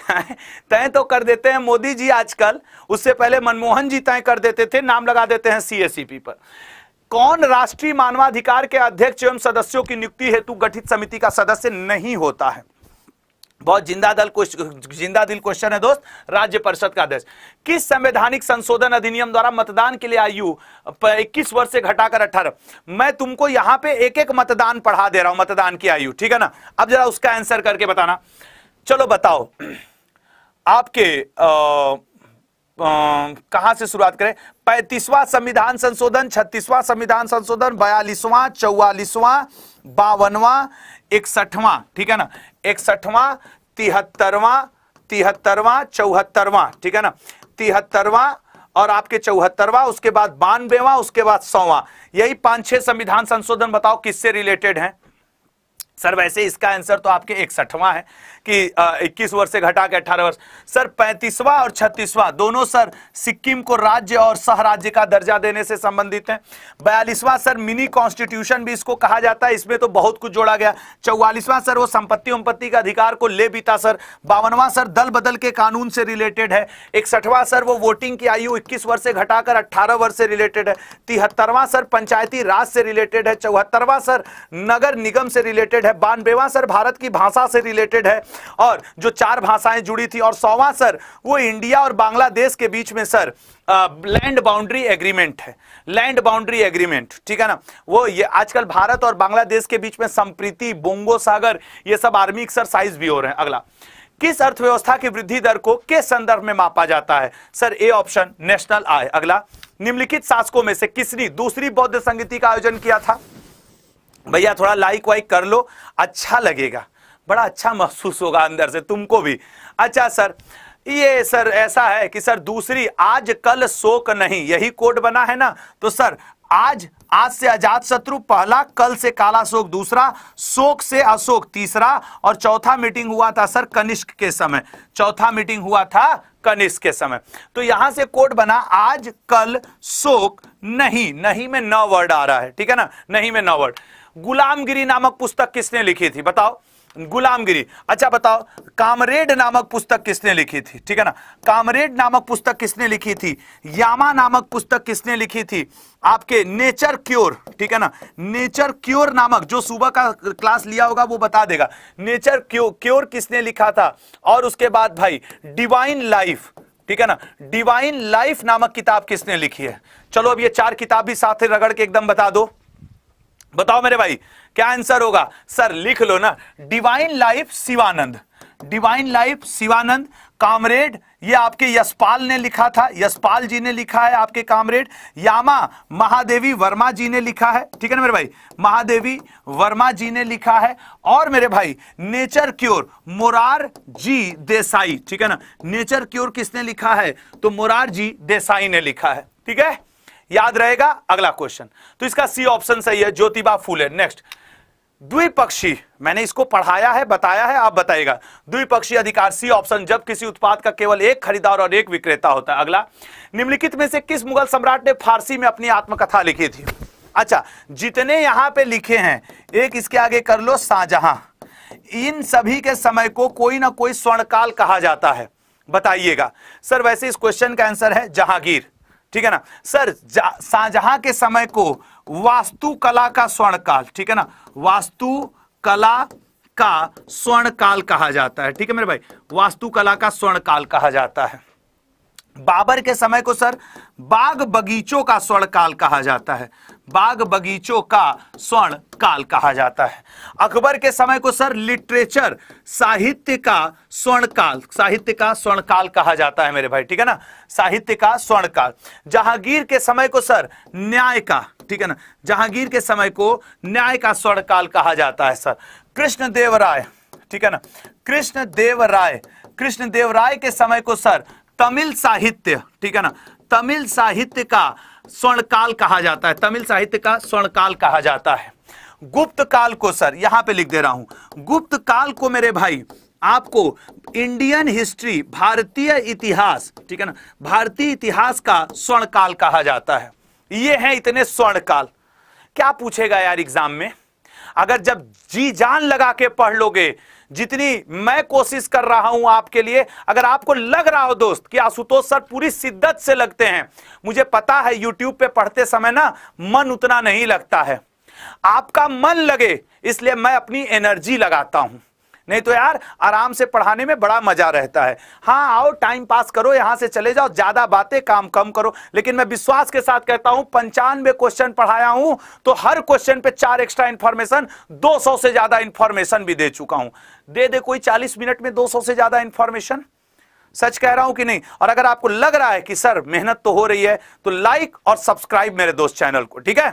(laughs) तय तो कर देते हैं मोदी जी आजकल उससे पहले मनमोहन जी तय कर देते थे नाम लगा देते हैं सीएसीपी पर कौन राष्ट्रीय मानवाधिकार के अध्यक्ष एवं सदस्यों की नियुक्ति हेतु गठित समिति का सदस्य नहीं होता है बहुत जिंदा दल जिंदा दिल क्वेश्चन है दोस्त राज्य परिषद का अध्यक्ष किस संवैधानिक संशोधन अधिनियम द्वारा मतदान के लिए आयु 21 वर्ष से घटाकर 18 मैं तुमको यहां पे एक एक मतदान पढ़ा दे रहा हूं मतदान की आयु ठीक है ना अब जरा उसका आंसर करके बताना चलो बताओ (clears throat) आपके कहा से शुरुआत करें पैंतीसवां संविधान संशोधन छत्तीसवां संविधान संशोधन बयालीसवां चौवालीसवां बावनवां इकसठवां ठीक है ना इकसठवां तिहत्तरवां तिहत्तरवां चौहत्तरवां ठीक है ना तिहत्तरवां और आपके चौहत्तरवा उसके बाद बानवेवा उसके बाद सौवा यही पांच छह संविधान संशोधन बताओ किससे रिलेटेड है सर वैसे इसका आंसर तो आपके इकसठवां है कि इक्कीस वर्ष से घटा के अठारह वर्ष सर पैंतीसवां और छत्तीसवां दोनों सर सिक्किम को राज्य और सह राज्य का दर्जा देने से संबंधित हैं बयालीसवां सर मिनी कॉन्स्टिट्यूशन भी इसको कहा जाता है इसमें तो बहुत कुछ जोड़ा गया चौवालीसवां सर वो संपत्ति उम्पत्ति का अधिकार को ले बीता सर बावनवा सर दल बदल के कानून से रिलेटेड है इकसठवां सर वो वोटिंग की आयु इक्कीस वर्ष से घटाकर अट्ठारह वर्ष से रिलेटेड है तिहत्तरवां सर पंचायती राज से रिलेटेड है चौहत्तरवां सर नगर निगम से रिलेटेड रिलेटेड है बानवेवा सर भारत की भाषा से रिलेटेड है और जो चार भाषाएं जुड़ी थी और सौवा सर वो इंडिया और बांग्लादेश के बीच में सर लैंड बाउंड्री एग्रीमेंट है लैंड बाउंड्री एग्रीमेंट ठीक है ना वो ये आजकल भारत और बांग्लादेश के बीच में संप्रीति बोंगो सागर ये सब आर्मी एक्सरसाइज भी हो रहे हैं अगला किस अर्थव्यवस्था की वृद्धि दर को किस संदर्भ में मापा जाता है सर ए ऑप्शन नेशनल आय अगला निम्नलिखित शासकों में से किसने दूसरी बौद्ध संगीति का आयोजन किया था भैया थोड़ा लाइक वाइक कर लो अच्छा लगेगा बड़ा अच्छा महसूस होगा अंदर से तुमको भी अच्छा सर ये सर ऐसा है कि सर दूसरी आज कल शोक नहीं यही कोड बना है ना तो सर आज आज से अजात शत्रु पहला कल से काला शोक दूसरा शोक से अशोक तीसरा और चौथा मीटिंग हुआ था सर कनिष्क के समय चौथा मीटिंग हुआ था कनिष्क के समय तो यहां से कोड बना आज कल शोक नहीं नहीं में नौ वर्ड आ रहा है ठीक है ना नहीं में नौ वर्ड गुलामगिरी नामक पुस्तक किसने लिखी थी बताओ गुलामगिरी अच्छा बताओ कामरेड नामक पुस्तक किसने लिखी थी ठीक है ना कामरेड नामक पुस्तक किसने लिखी थी यामा नामक पुस्तक किसने लिखी थी आपके नेचर क्योर ठीक है ना नेचर क्योर नामक जो सुबह का क्लास लिया होगा वो बता देगा नेचर क्योर क्योर किसने लिखा था और उसके बाद भाई डिवाइन लाइफ ठीक है ना डिवाइन लाइफ नामक किताब किसने लिखी है चलो अब ये चार किताब भी साथ रगड़ के एकदम बता दो बताओ मेरे भाई क्या आंसर होगा सर लिख लो ना divine life Shivananda divine life Shivananda comrade ये आपके यशपाल ने लिखा था यशपाल जी ने लिखा है आपके कामरेड यामा महादेवी वर्मा जी ने लिखा है ठीक है ना मेरे भाई महादेवी वर्मा जी ने लिखा है और मेरे भाई nature cure Morarji Desai ठीक है ना नेचर क्योर किसने लिखा है तो मुरार जी देसाई ने लिखा है ठीक है याद रहेगा अगला क्वेश्चन तो इसका सी ऑप्शन सही है ज्योतिबा फूले नेक्स्ट द्विपक्षी मैंने इसको पढ़ाया है बताया है आप बताइएगा द्विपक्षी अधिकार सी ऑप्शन जब किसी उत्पाद का केवल एक खरीदार और एक विक्रेता होता है अगला निम्नलिखित में से किस मुगल सम्राट ने फारसी में अपनी आत्मकथा लिखी थी अच्छा जितने यहां पे लिखे हैं एक इसके आगे कर लो शाहजहां इन सभी के समय को कोई ना कोई स्वर्णकाल कहा जाता है बताइएगा सर वैसे इस क्वेश्चन का आंसर है जहांगीर ठीक है ना सर शाहजहां के समय को वास्तुकला का स्वर्ण काल ठीक है ना वास्तुकला का स्वर्ण काल कहा जाता है ठीक है मेरे भाई वास्तुकला का स्वर्ण काल कहा जाता है बाबर के समय को सर बाग बगीचों का स्वर्ण काल कहा जाता है बाग बगीचों का स्वर्ण काल कहा जाता है अकबर के समय को सर लिटरेचर साहित्य का स्वर्ण काल साहित्य का स्वर्ण काल कहा जाता है मेरे भाई ठीक है ना साहित्य का स्वर्ण काल जहांगीर के समय को सर न्याय का ठीक है ना जहांगीर के समय को न्याय का स्वर्ण काल कहा जाता है सर कृष्ण देव राय ठीक है ना कृष्ण देव राय कृष्ण देव राय के समय को सर तमिल साहित्य ठीक है ना तमिल साहित्य का स्वर्णकाल कहा जाता है तमिल साहित्य का स्वर्णकाल कहा जाता है गुप्त काल को सर यहां पे लिख दे रहा हूं गुप्त काल को मेरे भाई आपको इंडियन हिस्ट्री भारतीय इतिहास ठीक है ना भारतीय इतिहास का स्वर्ण काल कहा जाता है ये है इतने स्वर्ण काल क्या पूछेगा यार एग्जाम में अगर जब जी जान लगा के पढ़ लोगे जितनी मैं कोशिश कर रहा हूं आपके लिए अगर आपको लग रहा हो दोस्त कि आशुतोष सर पूरी शिद्दत से लगते हैं मुझे पता है यूट्यूब पे पढ़ते समय ना मन उतना नहीं लगता है आपका मन लगे इसलिए मैं अपनी एनर्जी लगाता हूं नहीं तो यार आराम से पढ़ाने में बड़ा मजा रहता है हाँ आओ टाइम पास करो यहां से चले जाओ ज्यादा बातें काम कम करो लेकिन मैं विश्वास के साथ कहता हूं पंचानवे क्वेश्चन पढ़ाया हूं तो हर क्वेश्चन पे चार एक्स्ट्रा इंफॉर्मेशन 200 से ज्यादा इंफॉर्मेशन भी दे चुका हूं दे दे कोई 40 मिनट में 200 से ज्यादा इंफॉर्मेशन सच कह रहा हूं कि नहीं और अगर आपको लग रहा है कि सर मेहनत तो हो रही है तो लाइक और सब्सक्राइब मेरे दोस्त चैनल को ठीक है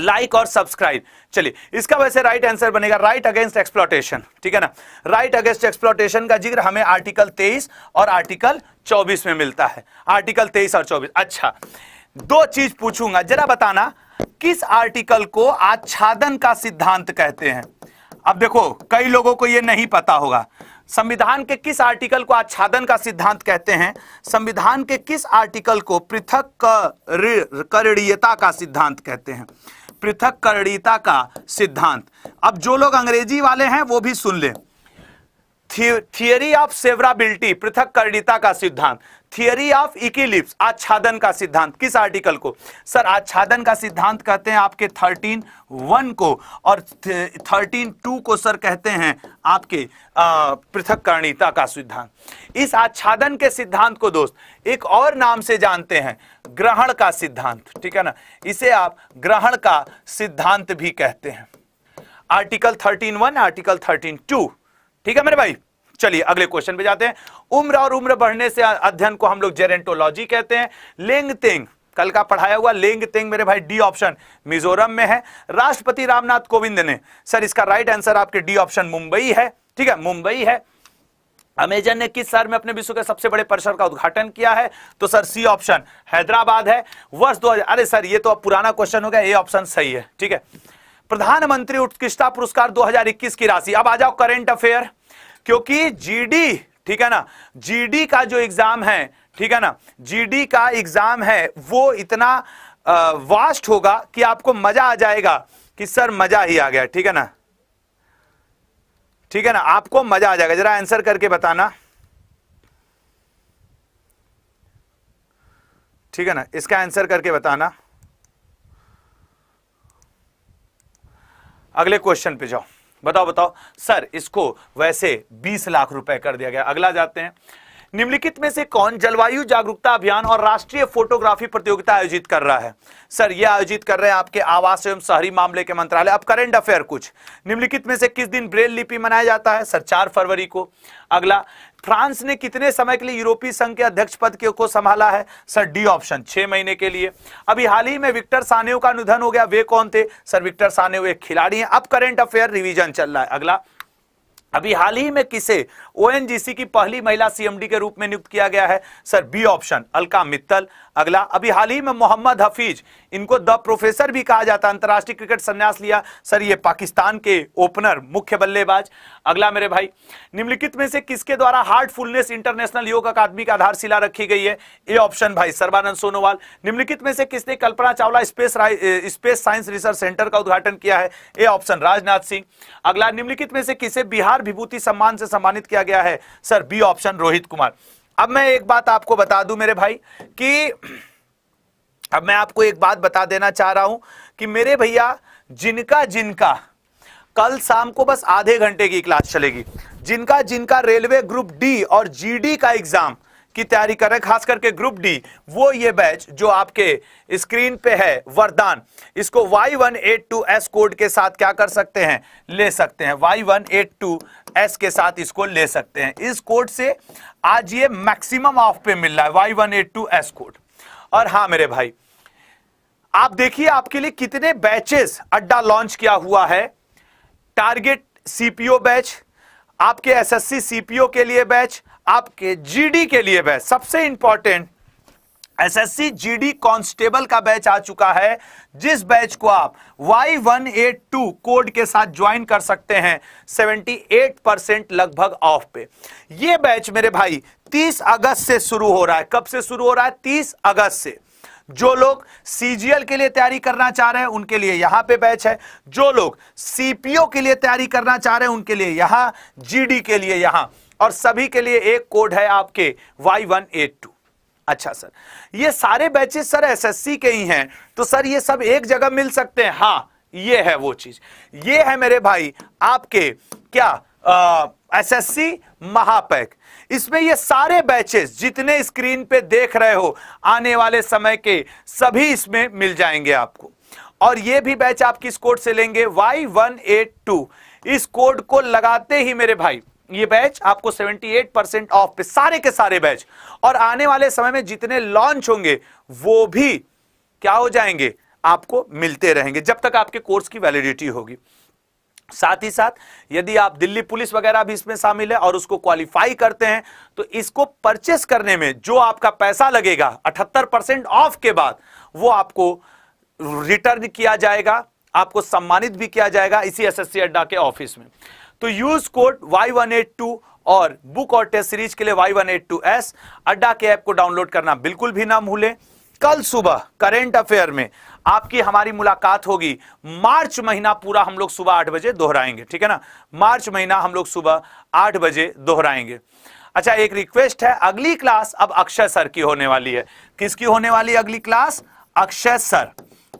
लाइक और सब्सक्राइब चलिए इसका वैसे राइट right आंसर बनेगा राइट अगेंस्ट एक्सप्लॉटेशन ठीक है ना राइट अगेंस्ट एक्सप्लॉटेशन का जिक्र हमें आर्टिकल 23 और आर्टिकल 24 में मिलता है आर्टिकल 23 और 24 अच्छा दो चीज पूछूंगा जरा बताना किस आर्टिकल को आच्छादन का सिद्धांत कहते हैं अब देखो कई लोगों को यह नहीं पता होगा संविधान के किस आर्टिकल को आच्छादन का सिद्धांत कहते हैं संविधान के किस आर्टिकल को पृथक करणीयता का सिद्धांत कहते हैं पृथक करणीता का सिद्धांत अब जो लोग अंग्रेजी वाले हैं वो भी सुन लें थियोरी ऑफ सेवराबिलिटी पृथक करणीता का सिद्धांत थियरी ऑफ इक्विलिप्स आच्छादन का सिद्धांत किस आर्टिकल को सर आच्छादन का सिद्धांत कहते हैं आपके थर्टीन वन को और थर्टीन टू को सर कहते हैं आपके पृथककरणीयता का सिद्धांत इस आच्छादन के सिद्धांत को दोस्त एक और नाम से जानते हैं ग्रहण का सिद्धांत ठीक है ना इसे आप ग्रहण का सिद्धांत भी कहते हैं article thirteen one article thirteen two ठीक है मेरे भाई चलिए अगले क्वेश्चन पे जाते हैं उम्र और उम्र बढ़ने से अध्ययन को हम लोग जेरेंटोलॉजी कहते हैं लिंग तिंग कल का पढ़ाया हुआ लिंग तिंग मेरे भाई डी ऑप्शन मिजोरम में है राष्ट्रपति रामनाथ कोविंद ने सर इसका राइट आंसर आपके डी ऑप्शन मुंबई है ठीक है मुंबई है अमेजन ने किस शहर में अपने विश्व के सबसे बड़े परिसर का उद्घाटन किया है तो सर सी ऑप्शन हैदराबाद है वर्ष 2000 अरे सर ये तो अब पुराना क्वेश्चन हो गया ये ऑप्शन सही है ठीक है प्रधानमंत्री उत्कृष्टता पुरस्कार 2021 की राशि अब आ जाओ करेंट अफेयर क्योंकि जीडी ठीक है ना जीडी का जो एग्जाम है ठीक है ना जीडी का एग्जाम है वो इतना वास्ट होगा कि आपको मजा आ जाएगा कि सर मजा ही आ गया ठीक है ना ठीक है ना आपको मजा आ जाएगा जरा आंसर करके बताना ठीक है ना इसका आंसर करके बताना अगले क्वेश्चन पे जाओ बताओ बताओ सर इसको वैसे बीस लाख रुपए कर दिया गया अगला जाते हैं निम्नलिखित में से कौन जलवायु जागरूकता अभियान और राष्ट्रीय फोटोग्राफी प्रतियोगिता आयोजित कर रहा है सर यह आयोजित कर रहे हैं आपके आवास एवं शहरी मामले के मंत्रालय अब करेंट अफेयर कुछ निम्नलिखित में से किस दिन ब्रेल लिपि मनाया जाता है सर चार फरवरी को अगला फ्रांस ने कितने समय के लिए यूरोपीय संघ के अध्यक्ष पद के को संभाला है सर डी ऑप्शन छह महीने के लिए अभी हाल ही में विक्टर सानेव का निधन हो गया वे कौन थे सर विक्टर सानेव एक खिलाड़ी हैं अब करेंट अफेयर रिवीजन चल रहा है अगला अभी हाल ही में किसे ओएनजीसी की पहली महिला सीएमडी के रूप में नियुक्त किया गया है sir B option Alka Mittal अगला अभी हाल ही में मोहम्मद हफीज इनको द प्रोफेसर भी कहा जाता है अंतर्राष्ट्रीय क्रिकेट संन्यास लिया सर ये पाकिस्तान के ओपनर मुख्य बल्लेबाज अगला मेरे भाई निम्नलिखित में से किसके द्वारा हार्ट फुलनेस इंटरनेशनल योग अकादमी का आधारशिला रखी गई है ए ऑप्शन भाई सर्वानंद सोनोवाल निम्नलिखित में से किसने Kalpana Chawla space space science research centre का उद्घाटन किया है ए ऑप्शन राजनाथ सिंह अगला निम्नलिखित में से किसे बिहार विभूति सम्मान से सम्मानित किया गया है sir B option Rohit Kumar अब मैं एक बात आपको बता दूं मेरे भाई कि अब मैं आपको एक बात बता देना चाह रहा हूं कि मेरे भैया जिनका जिनका कल शाम को बस आधे घंटे की क्लास चलेगी जिनका जिनका रेलवे ग्रुप डी और जीडी का एग्जाम की तैयारी कर रहे खास करके ग्रुप डी वो ये बैच जो आपके स्क्रीन पे है वरदान इसको Y one eight two S code के साथ क्या कर सकते हैं ले सकते हैं Y one eight two S के साथ इसको ले सकते हैं इस कोड से आज ये मैक्सिमम ऑफ पे मिल रहा है Y one eight two S code और हाँ मेरे भाई आप देखिए आपके लिए कितने बैचेस अड्डा लॉन्च किया हुआ है टारगेट सीपीओ बैच आपके एसएससी सीपीओ के लिए बैच आपके जीडी के लिए बैच सबसे इंपॉर्टेंट एसएससी जीडी कांस्टेबल का बैच आ चुका है जिस बैच को आप Y182 कोड के साथ ज्वाइन कर सकते हैं 78 परसेंट लगभग ऑफ पे ये बैच मेरे भाई 30 अगस्त से शुरू हो रहा है कब से शुरू हो रहा है 30 अगस्त से जो लोग सीजीएल के लिए तैयारी करना चाह रहे हैं उनके लिए यहां पे बैच है जो लोग सीपीओ के लिए तैयारी करना चाह रहे हैं उनके लिए यहां जीडी के लिए यहां और सभी के लिए एक कोड है आपके वाई अच्छा सर ये सारे बैचेस सर एसएससी के ही हैं तो सर ये सब एक जगह मिल सकते हैं हाँ ये है वो चीज ये है मेरे भाई आपके क्या आ, एसएससी महापैक इसमें ये सारे बैचेस जितने स्क्रीन पे देख रहे हो आने वाले समय के सभी इसमें मिल जाएंगे आपको और ये भी बैच आप किस कोड से लेंगे वाई वन एट टू इस कोड को लगाते ही मेरे भाई ये बैच आपको 78 परसेंट ऑफ पे सारे के सारे बैच और आने वाले समय में जितने लॉन्च होंगे वो भी क्या हो जाएंगे आपको मिलते रहेंगे जब तक आपके कोर्स की वैलिडिटी होगी साथ ही साथ यदि आप दिल्ली पुलिस वगैरह भी इसमें शामिल है और उसको क्वालिफाई करते हैं तो इसको परचेस करने में जो आपका पैसा लगेगा अठहत्तर परसेंट ऑफ के बाद वो आपको रिटर्न किया जाएगा आपको सम्मानित भी किया जाएगा इसी एस एस अड्डा के ऑफिस में तो use code Y one eight two और बुक और टेस्ट सीरीज के लिए Y one eight two S Adda के ऐप को डाउनलोड करना बिल्कुल भी ना भूलें कल सुबह करेंट अफेयर में आपकी हमारी मुलाकात होगी मार्च महीना पूरा हम लोग सुबह आठ बजे दोहराएंगे ठीक है ना मार्च महीना हम लोग सुबह आठ बजे दोहराएंगे अच्छा एक रिक्वेस्ट है अगली क्लास अब अक्षय सर की होने वाली है किसकी होने वाली है अगली क्लास अक्षय सर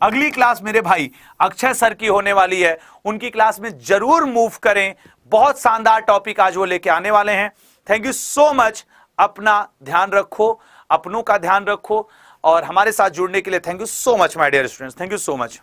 अगली क्लास मेरे भाई अक्षय सर की होने वाली है उनकी क्लास में जरूर मूव करें बहुत शानदार टॉपिक आज वो लेके आने वाले हैं थैंक यू सो मच अपना ध्यान रखो अपनों का ध्यान रखो और हमारे साथ जुड़ने के लिए thank you so much my dear students thank you so much